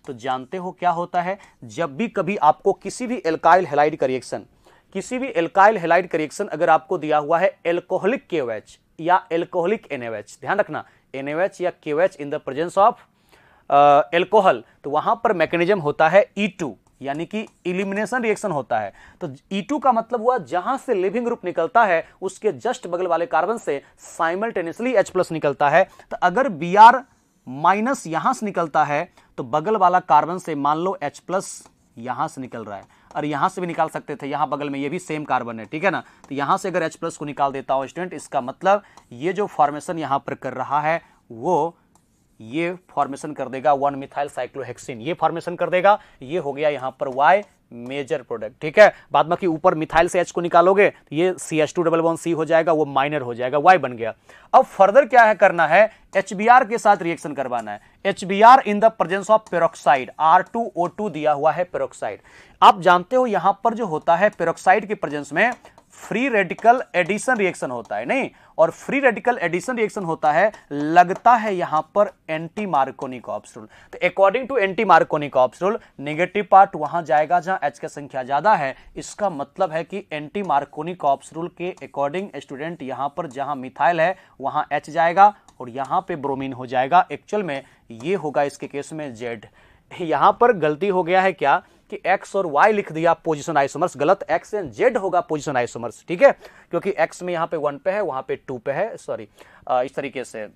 तो जानते हो क्या होता है जब भी कभी आपको किसी भी एल्काइल हेलाइड का रिएक्शन किसी भी एल्काइल हेलाइड का रिएक्शन अगर आपको दिया हुआ है एल्कोहलिक के या एल्कोहलिक एनएवएच ध्यान रखना एनएवएच या K O H in the presence of alcohol तो वहां पर मैकेनिज्म होता है ई e टू यानी कि इलिमिनेशन रिएक्शन होता है तो ई e टू का मतलब हुआ जहां से लिविंग ग्रुप निकलता है उसके जस्ट बगल वाले कार्बन से साइमल्टेनियसली एच प्लस निकलता है तो अगर बी आर माइनस यहां से निकलता है तो बगल वाला कार्बन से मान लो एच प्लस यहां से निकल रहा है और यहां से भी निकाल सकते थे यहां बगल में ये भी सेम कार्बन है ठीक है ना तो यहां से अगर H प्लस को निकाल देता हूं स्टूडेंट इसका मतलब ये जो फॉर्मेशन यहां पर कर रहा है वो ये फॉर्मेशन कर देगा वन मिथाइल साइक्लोहेक्सिन ये फॉर्मेशन कर देगा ये हो गया यहां पर वाई मेजर प्रोडक्ट ठीक है बाद बाकी ऊपर मिथाइल से एच को निकालोगे तो ये C H two double one C हो जाएगा वो माइनर हो जाएगा वाई बन गया अब फर्दर क्या है करना है एच बी आर के साथ रिएक्शन करवाना है H B R in the presence of peroxide R two O two दिया हुआ है पेरोक्साइड आप जानते हो यहां पर जो होता है पेरोक्साइड के प्रेजेंस में फ्री रेडिकल एडिशन रिएक्शन होता है नहीं और फ्री रेडिकल एडिशन रिएक्शन होता है लगता है यहां पर एंटी मार्कोनिक ऑप्स रूल तो according to anti Markovnikov's rule negative part वहां जाएगा जहां एच का संख्या ज्यादा है इसका मतलब है कि एंटी मार्कोनिक ऑप्स रूल के अकॉर्डिंग स्टूडेंट यहां पर जहां मिथाइल है वहां एच जाएगा और यहां पर ब्रोमिन हो जाएगा एक्चुअल में ये होगा इसके केस में जेड यहां पर गलती हो गया है क्या कि x और y लिख दिया पोजिशन आइसोमर्स गलत x एंड जेड होगा पोजिशन आइसोमर्स ठीक है क्योंकि x में यहाँ पे वन पे है वहां पे टू पे है सॉरी इस तरीके से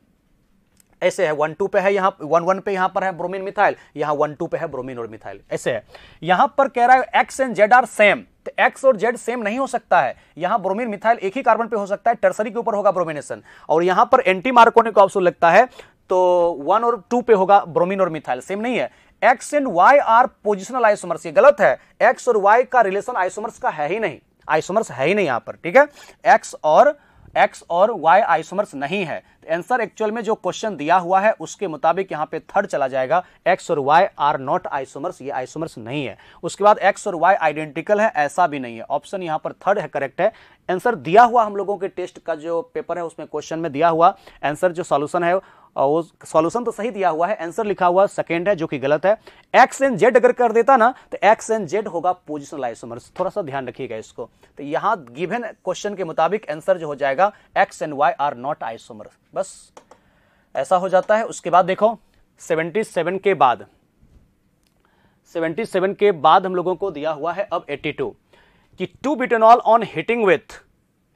ऐसे है वन टू पे है यहाँ वन वन पे यहाँ पर है ब्रोमीन मिथाइल यहाँ वन टू पे है ब्रोमीन और मिथाइल ऐसे है यहाँ पर कह रहा है X and Z are same तो एक्स और जेड सेम नहीं हो सकता है यहाँ ब्रोमीन मिथाइल एक ही कार्बन पे हो सकता है टर्सरी के ऊपर होगा ब्रोमिनेशन और यहाँ पर एंटी मार्कोनिक ऑप्शन लगता है तो वन और टू पे होगा ब्रोमीन और मिथाइल सेम नहीं है X and Y are positional isomers ये गलत है एक्स और वाई का रिलेशन आइसोमर्स का है ही नहीं आइसोमर्स है ही नहीं यहां पर ठीक है एक्स और एक्स और वाई आइसोमर्स नहीं है आंसर एक्चुअल में जो क्वेश्चन दिया हुआ है उसके मुताबिक यहां पे थर्ड चला जाएगा एक्स और वाई आर नॉट आइसोमर्स ये आइसोमर्स नहीं है उसके बाद एक्स और वाई आइडेंटिकल है ऐसा भी नहीं है ऑप्शन यहां पर थर्ड है करेक्ट है आंसर दिया हुआ हम लोगों के टेस्ट का जो पेपर है उसमें क्वेश्चन में दिया हुआ आंसर जो सोल्यूशन है वो सॉल्यूशन तो सही दिया हुआ है आंसर लिखा हुआ सेकेंड है जो कि गलत है एक्स एंड जेड अगर कर देता ना तो एक्स एंड जेड होगा पोजिशनल आइसोमर्स थोड़ा सा ध्यान रखिएगा इसको तो यहाँ गिवन क्वेश्चन के मुताबिक आंसर जो हो जाएगा X and Y are not isomers बस ऐसा हो जाता है उसके बाद देखो सेवन के बाद सेवन के बाद हम लोगों को दिया हुआ है अब टू कि two butanol on heating with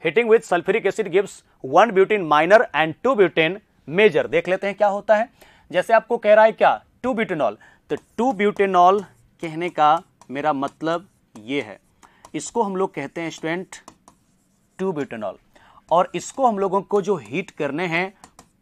heating with sulphuric acid gives one butene minor and two butene major देख लेते हैं क्या होता है जैसे आपको कह रहा है क्या टू ब्यूटेनॉल तो टू ब्यूटेनॉल कहने का मेरा मतलब ये है इसको हम लोग कहते हैं स्टूडेंट टू ब्यूटेनॉल और इसको हम लोगों को जो हीट करने हैं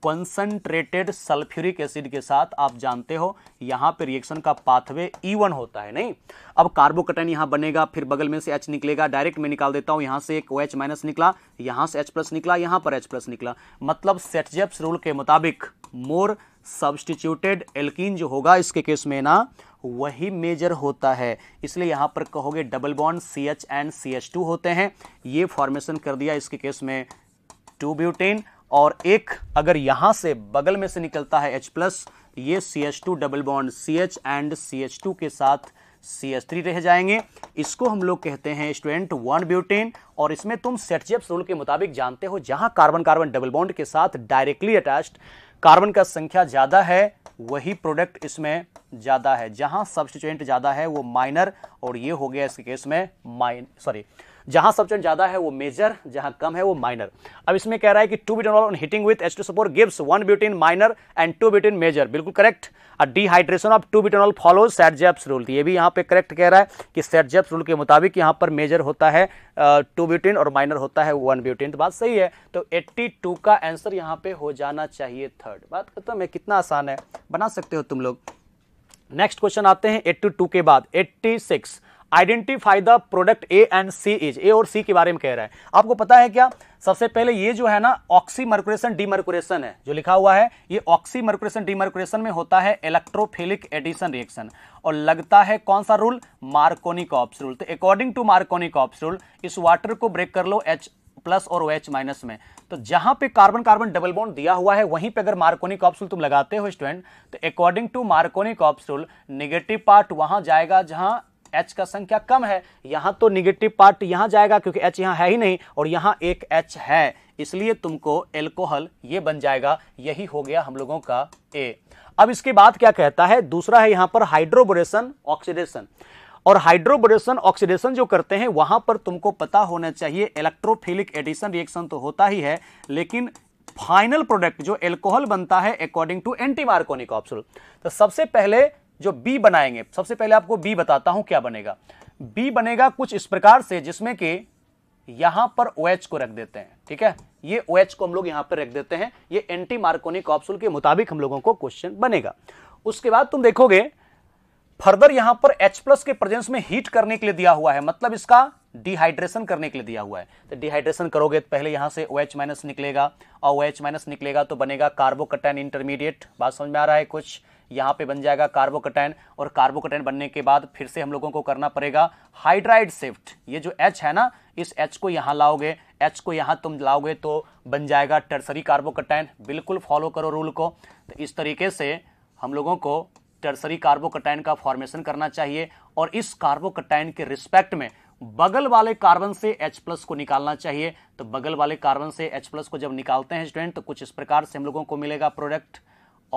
कंसनट्रेटेड सल्फ्यूरिक एसिड के साथ आप जानते हो यहाँ पे रिएक्शन का पाथवे ई वन होता है नहीं अब कार्बोकटन यहाँ बनेगा फिर बगल में से एच निकलेगा डायरेक्ट मैं निकाल देता हूँ यहाँ से एक एच माइनस निकला यहाँ से एच प्लस निकला यहाँ पर एच प्लस निकला मतलब सेटजेप्स रूल के मुताबिक मोर सब्सटीट्यूटेड एल्किन जो होगा इसके केस में ना वही मेजर होता है इसलिए यहाँ पर कहोगे double bond C H and C H two होते हैं ये फॉर्मेशन कर दिया इसके केस में टू ब्यूटेन और एक अगर यहां से बगल में से निकलता है H प्लस ये C H two double bond C H and C H two के साथ सी एच थ्री रह जाएंगे इसको हम लोग कहते हैं स्टूडेंट वन ब्यूटेन और इसमें तुम सेटजेप्स रूल के मुताबिक जानते हो जहां कार्बन कार्बन डबल बॉन्ड के साथ डायरेक्टली अटैच्ड कार्बन का संख्या ज़्यादा है वही प्रोडक्ट इसमें ज़्यादा है जहां सब्सिट्यूएंट ज़्यादा है वो माइनर और ये हो गया इसके केस में माइन सॉरी जहां सबस्टेंट ज्यादा है वो मेजर जहां कम है वो माइनर अब इसमें कह रहा है कि two butene on heating with H two सपोर gives one butene minor and two butene major बिल्कुल correct dehydration of two butanol follows Saytzeff's rule ये भी यहाँ पे करेक्ट कह रहा है कि सेटजेप्स रूल के मुताबिक यहाँ पर मेजर होता है टू uh, ब्यूटेन और माइनर होता है वन ब्यूटेन तो बात सही है तो 82 का आंसर यहाँ पे हो जाना चाहिए थर्ड बात खत्म है कितना आसान है बना सकते हो तुम लोग नेक्स्ट क्वेश्चन आते हैं 82 के बाद 86 identify the product A and C is A और सी के बारे में कह रहा है आपको पता है क्या सबसे पहले ये जो है ना ऑक्सीमर्कुरेशन डीमर्कुरेशन है जो लिखा हुआ है ये ऑक्सीमर्कुरेशन डीमर्कुरेशन में होता है इलेक्ट्रोफिलिक एडिशन रिएक्शन और लगता है कौन सा रूल मार्कोनिक ऑप्स रूल तो according to Markovnikov's rule इस वाटर को ब्रेक कर लो एच प्लस और एच माइनस में तो जहां पे कार्बन कार्बन डबल बॉन्ड दिया हुआ है वहीं पे अगर मार्कोनी कॉप्सूल तुम लगाते हो स्टूडेंट तो according to Markovnikov's negative part वहां जाएगा जहां एच का संख्या कम है यहां तो निगेटिव पार्ट यहां जाएगा क्योंकि एच यहां है ही नहीं और यहां एक एच है इसलिए तुमको एल्कोहल ये बन जाएगा यही हो गया हम लोगों का ए अब इसके बाद क्या कहता है दूसरा है यहां पर हाइड्रोबोरेशन ऑक्सीडेशन और हाइड्रोबोरेशन ऑक्सीडेशन जो करते हैं वहां पर तुमको पता होना चाहिए इलेक्ट्रोफिलिक एडिशन रिएक्शन तो होता ही है लेकिन फाइनल प्रोडक्ट जो एल्कोहल बनता है according to anti Markovnikov's तो सबसे पहले जो बी बनाएंगे सबसे पहले आपको बी बताता हूं क्या बनेगा बी बनेगा कुछ इस प्रकार से जिसमें कि यहां पर ओ OH को रख देते हैं ठीक है ये ओ OH को हम लोग यहां पर रख देते हैं ये एंटी मार्कोनी कॉप्सूल के मुताबिक हम लोगों को क्वेश्चन बनेगा उसके बाद तुम देखोगे फर्दर यहां पर H प्लस के प्रेजेंस में हीट करने के लिए दिया हुआ है मतलब इसका डिहाइड्रेशन करने के लिए दिया हुआ है तो डिहाइड्रेशन करोगे तो पहले यहां से ओ OH माइनस निकलेगा और ओ OH माइनस निकलेगा तो बनेगा कार्बोकटैन इंटरमीडिएट बात समझ में आ रहा है कुछ यहाँ पे बन जाएगा कार्बोकटैन और कार्बोकटैन बनने के बाद फिर से हम लोगों को करना पड़ेगा हाइड्राइड शिफ्ट ये जो एच है ना इस एच को यहाँ लाओगे एच को यहाँ तुम लाओगे तो बन जाएगा टर्सरी कार्बोकटैन बिल्कुल फॉलो करो रूल को तो इस तरीके से हम लोगों को टर्सरी कार्बोकटैन का फॉर्मेशन करना चाहिए और इस कार्बोकटैन के रिस्पेक्ट में बगल वाले कार्बन से एच प्लस को निकालना चाहिए तो बगल वाले कार्बन से एच प्लस को जब निकालते हैं स्टूडेंट तो कुछ इस प्रकार से हम लोगों को मिलेगा प्रोडक्ट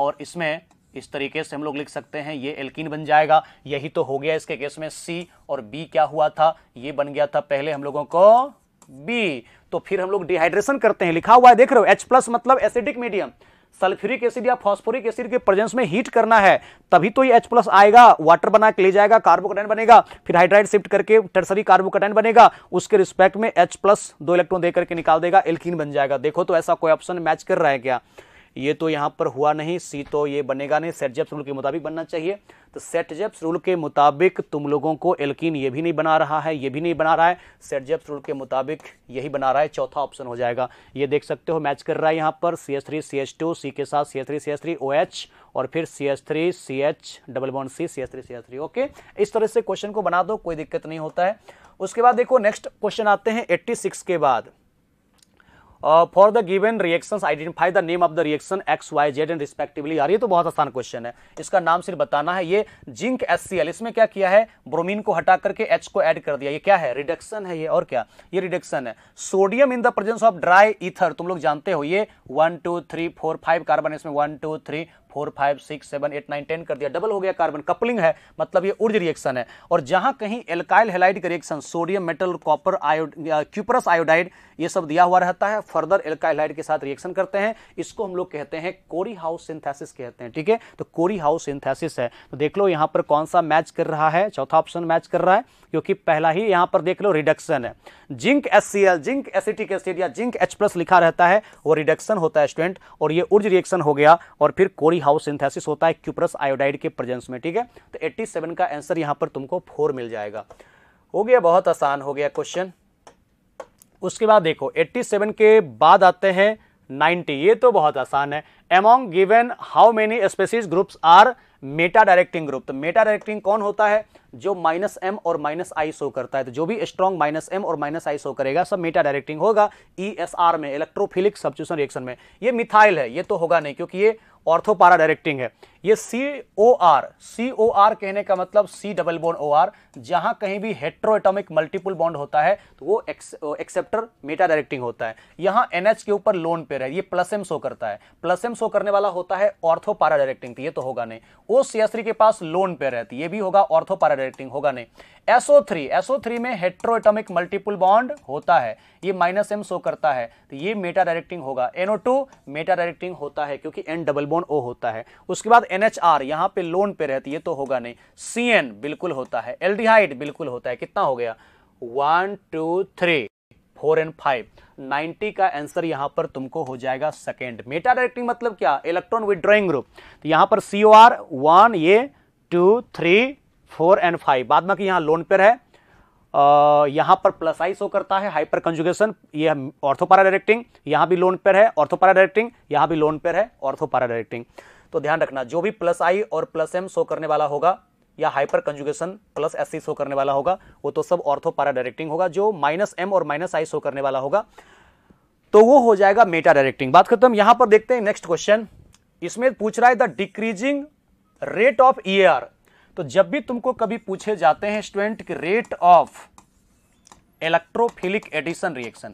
और इसमें इस तरीके से हम लोग लिख सकते हैं ये एल्किन बन जाएगा यही तो हो गया इसके केस में सी और बी क्या हुआ था ये बन गया था पहले हम लोगों को बी तो फिर हम लोग डिहाइड्रेशन करते हैं लिखा हुआ है देख रहे हो एच प्लस मतलब एसिडिक मीडियम सल्फ्यूरिक एसिड या फॉस्फोरिक एसिड के प्रेजेंस में हीट करना है तभी तो ये H प्लस आएगा वाटर बना के ले जाएगा कार्बोकटाइन बनेगा फिर हाइड्राइड शिफ्ट करके टर्सरी कार्बोकटाइन बनेगा उसके रिस्पेक्ट में H प्लस दो इलेक्ट्रॉन देकर के निकाल देगा एल्किन बन जाएगा देखो तो ऐसा कोई ऑप्शन मैच कर रहा है क्या ये तो यहाँ पर हुआ नहीं सी तो ये बनेगा नहीं सेट जेप्स रूल के मुताबिक बनना चाहिए तो सेट जेप्स रूल के मुताबिक तुम लोगों को एल्किन ये भी नहीं बना रहा है ये भी नहीं बना रहा है सेट जेप्स रूल के मुताबिक यही बना रहा है चौथा ऑप्शन हो जाएगा ये देख सकते हो मैच कर रहा है यहाँ पर C S three C H two C के साथ C S three C S three O H और फिर C S three C H double one C C S three C S three okay इस तरह से क्वेश्चन को बना दो कोई दिक्कत नहीं होता है उसके बाद देखो नेक्स्ट क्वेश्चन आते हैं एट्टी सिक्स के बाद for the given reaction identify the name of the reaction X Y Z and respectively यार ये तो बहुत आसान क्वेश्चन है इसका नाम सिर्फ बताना है ये जिंक एल इसमें क्या किया है ब्रोमीन को हटा करके एच को ऐड कर दिया ये क्या है रिडक्शन है ये और क्या ये रिडक्शन है sodium in the presence of dry ether तुम लोग जानते हो ये one two three four five carbon इसमें one two three four five six seven eight nine ten कर दिया डबल हो गया कार्बन कपलिंग है मतलब ये ऊर्ज रिएक्शन है और जहाँ कहीं एल्काइल हेलाइड का रिएक्शन सोडियम मेटल कॉपर आयोड क्यूपरस आयोडाइड ये सब दिया हुआ रहता है फर्दर एल्काइल हाइड के साथ रिएक्शन करते हैं इसको हम लोग कहते हैं कोरी हाउस सिंथेसिस कहते हैं ठीक है तो कोरी हाउस सिंथेसिस है तो देख लो यहाँ पर कौन सा मैच कर रहा है चौथा ऑप्शन मैच कर रहा है क्योंकि पहला ही यहां पर देख लो रिडक्शन है zinc S C L zinc acetic acid या जिंक एच प्लस लिखा रहता है वो रिडक्शन होता है स्टूडेंट और ये उर्ज रिएक्शन हो गया और फिर कोरी हाउस सिंथेसिस होता है क्यूप्रस आयोडाइड के प्रेजेंस में ठीक है तो 87 का आंसर यहां पर तुमको फोर मिल जाएगा हो गया बहुत आसान हो गया क्वेश्चन उसके बाद देखो 87 के बाद आते हैं 90 ये तो बहुत आसान है among given how many species groups are meta directing group तो मेटा डायरेक्टिंग कौन होता है जो माइनस एम और माइनस आई शो करता है तो जो भी स्ट्रॉन्ग माइनस एम और माइनस आई शो करेगा सब मेटा डायरेक्टिंग होगा ई एस आर में इलेक्ट्रोफिलिक सब्चूसन रिएक्शन में ये मिथाइल है ये तो होगा नहीं क्योंकि ये ऑर्थोपारा डायरेक्टिंग है ये सी O R C O R कहने का मतलब C double bond O R जहां कहीं भी हेट्रो मल्टीपल बॉन्ड होता है तो वो एक्सेप्टर मेटा डायरेक्टिंग होता है यहां एनएच के ऊपर लोन पेयर है ये प्लस एम शो करता है प्लस एम शो करने वाला होता है ऑर्थो पारा डायरेक्टिंग ये तो होगा नहीं ओ सी के पास लोन पेयर है ये भी होगा ऑर्थो पारा डायरेक्टिंग होगा नहीं एसओ थ्री एसओ थ्री में हेट्रो मल्टीपल बॉन्ड होता है ये माइनस एम शो करता है तो ये मेटा डायरेक्टिंग होगा एनओ टू मेटा डायरेक्टिंग होता है क्योंकि एन डबल बॉन्ड ओ होता है उसके बाद एनएचआर यहां पे लोन पे रहती है तो होगा नहीं सी एन बिल्कुल होता है एल्डिहाइड बिल्कुल होता है कितना हो गया one two three four and five 90 का आंसर यहां पर तुमको हो जाएगा सेकेंड मेटा डायरेक्टिंग मतलब क्या इलेक्ट्रॉन विद्रॉइंग ग्रुप तो यहां पर CO R one A two three four and five बाद में यहां लोन पेर है आ, यहां पर प्लस आई शो करता है हाइपर कंजुगेशन ये ऑर्थोपारा डायरेक्टिंग यहां भी लोन पेर है ऑर्थोपारा डायरेक्टिंग यहां भी लोन पेर है ऑर्थोपारा डायरेक्टिंग तो ध्यान रखना जो भी प्लस आई और प्लस एम शो करने वाला होगा या hyperconjugation plus S C show करने वाला होगा वो तो सब ऑर्थो पारा डायरेक्टिंग होगा जो माइनस एम और माइनस आई शो करने वाला होगा तो वो हो जाएगा मेटा डायरेक्टिंग बात खत्म यहां पर देखते हैं नेक्स्ट क्वेश्चन इसमें पूछ रहा है the decreasing rate of E तो जब भी तुमको कभी पूछे जाते हैं स्टूडेंट की rate of electrophilic addition reaction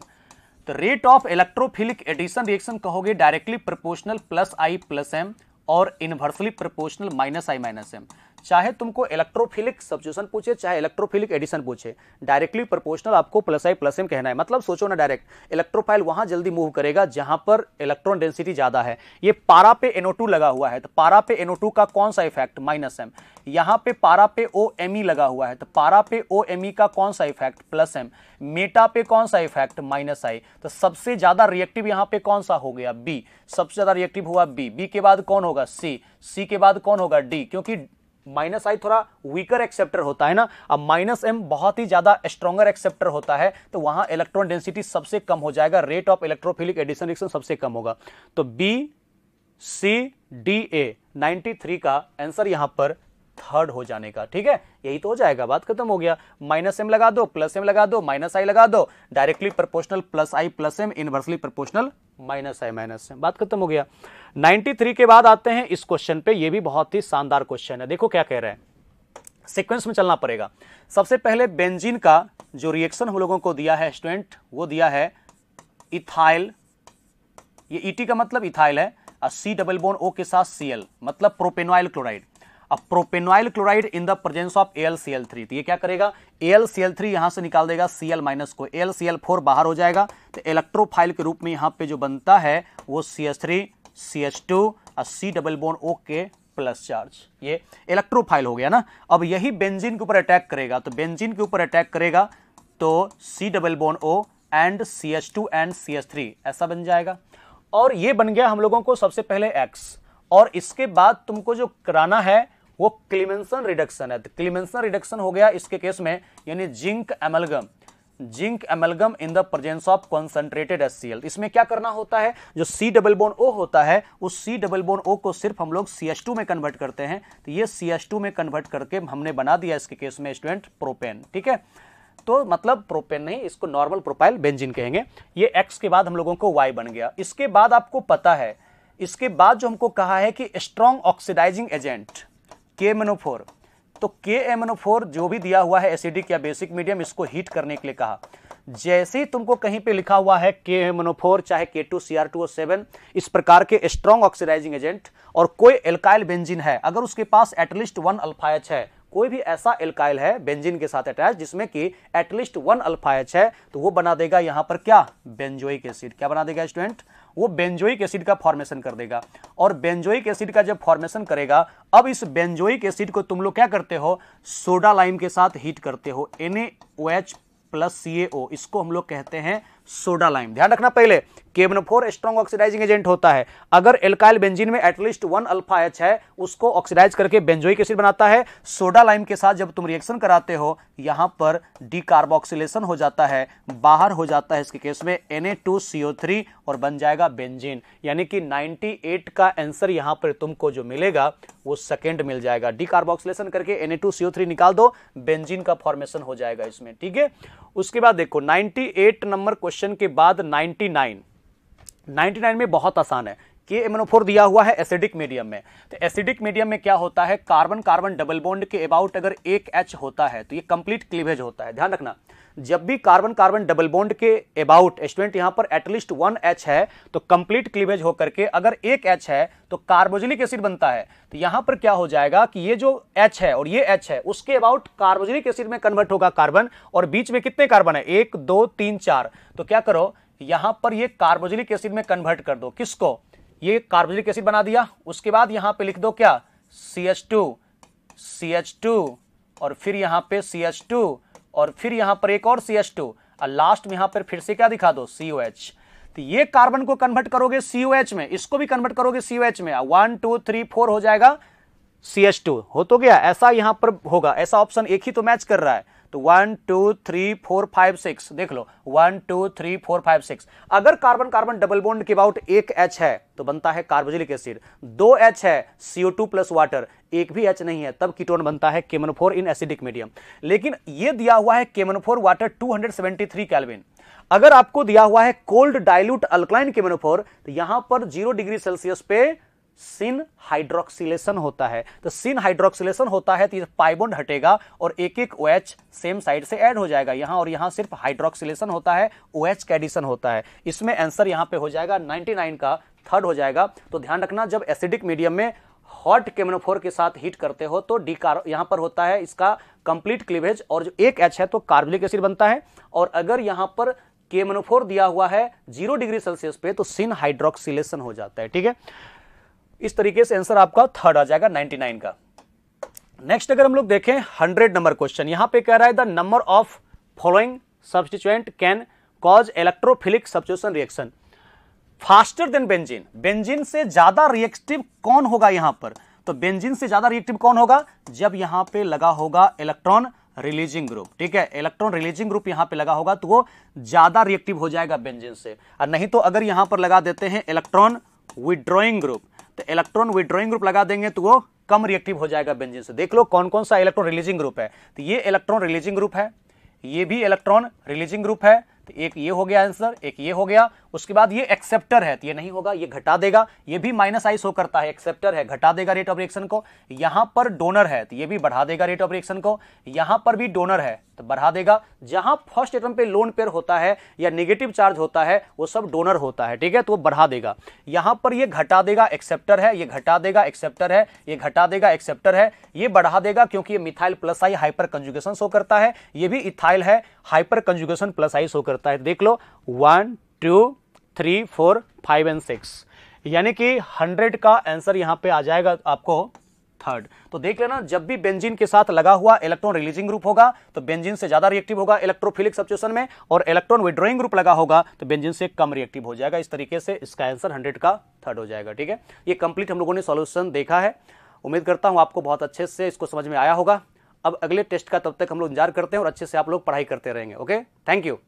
तो rate of electrophilic addition reaction कहोगे directly proportional plus I plus M और inversely proportional minus I minus M चाहे तुमको इलेक्ट्रोफिलिक सब्सिट्यूशन पूछे चाहे इलेक्ट्रोफिलिक एडिशन पूछे डायरेक्टली प्रोपोर्शनल आपको प्लस आई प्लस एम कहना है मतलब सोचो ना डायरेक्ट इलेक्ट्रोफाइल वहां जल्दी मूव करेगा जहां पर इलेक्ट्रॉन डेंसिटी ज्यादा है ये पारा पे एनओ लगा हुआ है तो पारा पे एनओ का कौन सा इफेक्ट माइनस एम यहाँ पे पारा पे ओ एम ई लगा हुआ है तो पारा पे ओ एम ई का कौन सा इफेक्ट प्लस एम मेटा पे कौन सा इफेक्ट माइनस आई तो सबसे ज्यादा रिएक्टिव यहाँ पे कौन सा हो गया बी सबसे ज्यादा रिएक्टिव हुआ बी बी के बाद कौन होगा सी सी के बाद कौन होगा डी क्योंकि माइनस आई थोड़ा वीकर एक्सेप्टर होता है ना अब माइनस एम बहुत ही ज़्यादा स्ट्रॉगर एक्सेप्टर होता है तो वहां इलेक्ट्रॉन डेंसिटी सबसे कम हो जाएगा rate of electrophilic addition reaction सबसे कम होगा तो B C D A ninety three का आंसर यहां पर थर्ड हो जाने का ठीक है यही तो हो जाएगा बात खत्म हो गया माइनस एम लगा दो प्लस एम लगा दो माइनस आई लगा दो directly proportional plus I plus M inversely proportional minus I minus M बात खत्म हो गया 93 के बाद आते हैं इस क्वेश्चन पे ये भी बहुत ही शानदार क्वेश्चन है देखो क्या कह रहे हैं सीक्वेंस में चलना पड़ेगा सबसे पहले बेंजीन का जो रिएक्शन हम लोगों को दिया है स्टूडेंट वो दिया है इथाइल ये ईटी e का मतलब इथाइल है और सी डबल बोन ओ के साथ सी एल मतलब प्रोपेनोइल क्लोराइड अब propanoyl chloride in the presence of L C L three तो ये क्या करेगा एल सी एल थ्री यहां से निकाल देगा सी एल माइनस को एल सी एल फोर बाहर हो जाएगा तो इलेक्ट्रोफाइल के रूप में यहां पे जो बनता है वो C S three C H two और सी डबल बोन ओ के प्लस चार्ज ये इलेक्ट्रोफाइल हो गया ना अब यही बेंजीन के ऊपर अटैक करेगा तो बेंजीन के ऊपर अटैक करेगा तो C double bond O and C H two and C H three ऐसा बन जाएगा और ये बन गया हम लोगों को सबसे पहले एक्स और इसके बाद तुमको जो कराना है वो क्लिमेंसन रिडक्शन है तो क्लीमेंसन रिडक्शन हो गया इसके केस में यानी zinc amalgam zinc amalgam in the presence of concentrated S इसमें क्या करना होता है जो सी डबल बोन ओ होता है उस सी डबल बोन ओ को सिर्फ हम लोग सी में कन्वर्ट करते हैं तो ये सी में कन्वर्ट करके हमने बना दिया इसके केस में स्टूडेंट प्रोपेन ठीक है तो मतलब प्रोपेन नहीं इसको नॉर्मल प्रोफाइल बेंजिन कहेंगे ये एक्स के बाद हम लोगों को वाई बन गया इसके बाद आपको पता है इसके बाद जो हमको कहा है कि स्ट्रॉन्ग ऑक्सीडाइजिंग एजेंट के मेनोफोर तो के एम जो भी दिया हुआ है एसिडिक या बेसिक मीडियम इसको हीट करने के लिए कहा जैसे ही तुमको कहीं पे लिखा हुआ है के एमोनोफोर चाहे K two C R two seven इस प्रकार के स्ट्रॉन्ग ऑक्सीडाइजिंग एजेंट और कोई एल्काइल बेंजिन है अगर उसके पास एटलीस्ट वन अल्फाएच है कोई भी ऐसा एल्काइल है बेंजिन के साथ अटैच जिसमें कि एटलीस्ट वन अल्फाएच है तो वो बना देगा यहां पर क्या बेंजोइक एसिड क्या बना देगा स्टूडेंट वो बेंजोइक एसिड का फॉर्मेशन कर देगा और बेंजोइक एसिड का जब फॉर्मेशन करेगा अब इस बेंजोइक एसिड को तुम लोग क्या करते हो सोडा लाइम के साथ हीट करते हो एन एच प्लस सी इसको हम लोग कहते हैं सोडा लाइम ध्यान रखना पहले केबन फोर स्ट्रॉन्ग ऑक्सीडाइजिंग एजेंट होता है अगर एल्काइल बेंजीन में एटलीस्ट वन अल्फा एच है उसको ऑक्सीडाइज करके बेंजोइक एसिड बनाता है सोडा लाइम के साथ जब तुम रिएक्शन कराते हो यहां पर डिकार्बोक्सिलेशन हो जाता है बाहर हो जाता है इसके केस में Na2CO3 और बन जाएगा बेंजीन यानी कि 98 का आंसर यहां पर तुमको जो मिलेगा वो सेकेंड मिल जाएगा डिकार्बोक्सिलेशन करके Na2CO3 निकाल दो बेंजीन का फॉर्मेशन हो जाएगा इसमें ठीक है उसके बाद देखो 98 नंबर क्वेश्चन क्वेश्चन के बाद 99 99 में बहुत आसान है के एमनोफोर दिया हुआ है एसिडिक मीडियम में तो एसिडिक मीडियम में क्या होता है कार्बन कार्बन डबल बॉन्ड के अबाउट अगर एक एच होता है तो ये कंप्लीट क्लीवेज होता है ध्यान रखना जब भी कार्बन कार्बन डबल बॉन्ड के अबाउट स्टूडेंट यहां पर एटलीस्ट वन एच है तो कंप्लीट क्लीवेज होकर के अगर एक एच है तो कार्बोजिलिक एसिड बनता है तो यहां पर क्या हो जाएगा कि ये जो एच है और ये एच है उसके अबाउट कार्बोजिलिक एसिड में कन्वर्ट होगा कार्बन और बीच में कितने कार्बन है एक दो तीन चार तो क्या करो यहां पर यह कार्बोजिलिक एसिड में कन्वर्ट कर दो किसको ये कार्बोजिलिक एसिड बना दिया उसके बाद यहां पे लिख दो क्या C H two C H two और फिर यहां पे सी एच टू और फिर यहां पर एक और सी एच टू और लास्ट में यहां पर फिर से क्या दिखा दो सी ओ एच तो ये कार्बन को कन्वर्ट करोगे सी ओ एच में इसको भी कन्वर्ट करोगे सी ओ एच में वन टू थ्री फोर हो जाएगा सी एच टू हो तो गया ऐसा यहां पर होगा ऐसा ऑप्शन एक ही तो मैच कर रहा है तो one two three four five six देख लो one two three four five six अगर कार्बन कार्बन डबल बॉन्ड के अबाउट एक एच है तो बनता है कार्बोजिलिक एसिड दो एच है सीओ टू प्लस वाटर एक भी एच नहीं है तब कीटोन बनता है केमनफोर इन एसिडिक मीडियम लेकिन ये दिया हुआ है केमनफोर वाटर थ्री केल्विन अगर आपको दिया हुआ है कोल्ड डाइल्यूट अल्कलाइन केमनोफोर तो यहां पर जीरो डिग्री सेल्सियस पे सिन हाइड्रोक्सिलेशन होता है तो सिन हाइड्रोक्सिलेशन होता है तो पाइबोंड हटेगा और एक एक ओ OH सेम साइड से ऐड हो जाएगा यहां और यहां सिर्फ हाइड्रोक्सिलेशन होता है ओ OH का एडिशन होता है इसमें आंसर यहां पे हो जाएगा 99 का थर्ड हो जाएगा तो ध्यान रखना जब एसिडिक मीडियम में हॉट केमनोफोर के साथ हीट करते हो तो डी कार यहां पर होता है इसका कंप्लीट क्लिवेज और जो एक एच है तो कार्बलिक एसिड बनता है और अगर यहां पर केमनोफोर दिया हुआ है जीरो डिग्री सेल्सियस पे तो सिन हाइड्रोक्सिलेशन हो जाता है ठीक है इस तरीके से आंसर आपका थर्ड आ जाएगा 99 का नेक्स्ट अगर हम लोग देखें 100 नंबर क्वेश्चन यहां पे कह रहा है the number of following substituent can cause electrophilic substitution reaction faster than benzene benzene से ज्यादा रिएक्टिव कौन होगा यहां पर तो बेंजिन से ज्यादा रिएक्टिव कौन होगा जब यहां पे लगा होगा इलेक्ट्रॉन रिलीजिंग ग्रुप ठीक है इलेक्ट्रॉन रिलीजिंग ग्रुप यहां पे लगा होगा तो वो ज्यादा रिएक्टिव हो जाएगा बेंजिन से और नहीं तो अगर यहां पर लगा देते हैं इलेक्ट्रॉन विड्रॉइंग ग्रुप तो इलेक्ट्रॉन विड्रॉइंग ग्रुप लगा देंगे तो वो कम रिएक्टिव हो जाएगा बेंजीन से देख लो कौन कौन सा इलेक्ट्रॉन रिलीजिंग ग्रुप है तो ये इलेक्ट्रॉन रिलीजिंग ग्रुप है ये भी इलेक्ट्रॉन रिलीजिंग ग्रुप है तो एक ये हो गया आंसर एक ये हो गया उसके बाद ये एक्सेप्टर है तो ये नहीं होगा ये घटा देगा ये भी माइनस आई शो करता है एक्सेप्टर है घटा देगा रेट ऑफ रिएक्शन को यहाँ पर डोनर है तो ये भी बढ़ा देगा रेट ऑफ रिएक्शन को यहाँ पर भी डोनर है तो बढ़ा देगा जहाँ फर्स्ट एटम पे लोन पेयर होता है या निगेटिव चार्ज होता है वो सब डोनर होता है ठीक है तो वो बढ़ा देगा यहाँ पर ये घटा देगा एक्सेप्टर है ये घटा देगा एक्सेप्टर है ये घटा देगा एक्सेप्टर है ये बढ़ा देगा क्योंकि ये methyl plus I hyperconjugation show करता है ये भी इथाइल है hyperconjugation plus I show करता है देख लो one two three four five and six यानी कि हंड्रेड का आंसर यहाँ पे आ जाएगा आपको थर्ड तो देख लेना जब भी बेंजीन के साथ लगा हुआ इलेक्ट्रॉन रिलीजिंग ग्रुप होगा तो बेंजीन से ज्यादा रिएक्टिव होगा इलेक्ट्रोफिलिक सब्चुएशन में और इलेक्ट्रॉन विड्रॉइंग ग्रुप लगा होगा तो बेंजीन से कम रिएक्टिव हो जाएगा इस तरीके से इसका आंसर हंड्रेड का थर्ड हो जाएगा ठीक है ये कंप्लीट हम लोगों ने सोल्यूशन देखा है उम्मीद करता हूँ आपको बहुत अच्छे से इसको समझ में आया होगा अब अगले टेस्ट का तब तक हम लोग इंतजार करते हैं और अच्छे से आप लोग पढ़ाई करते रहेंगे ओके थैंक यू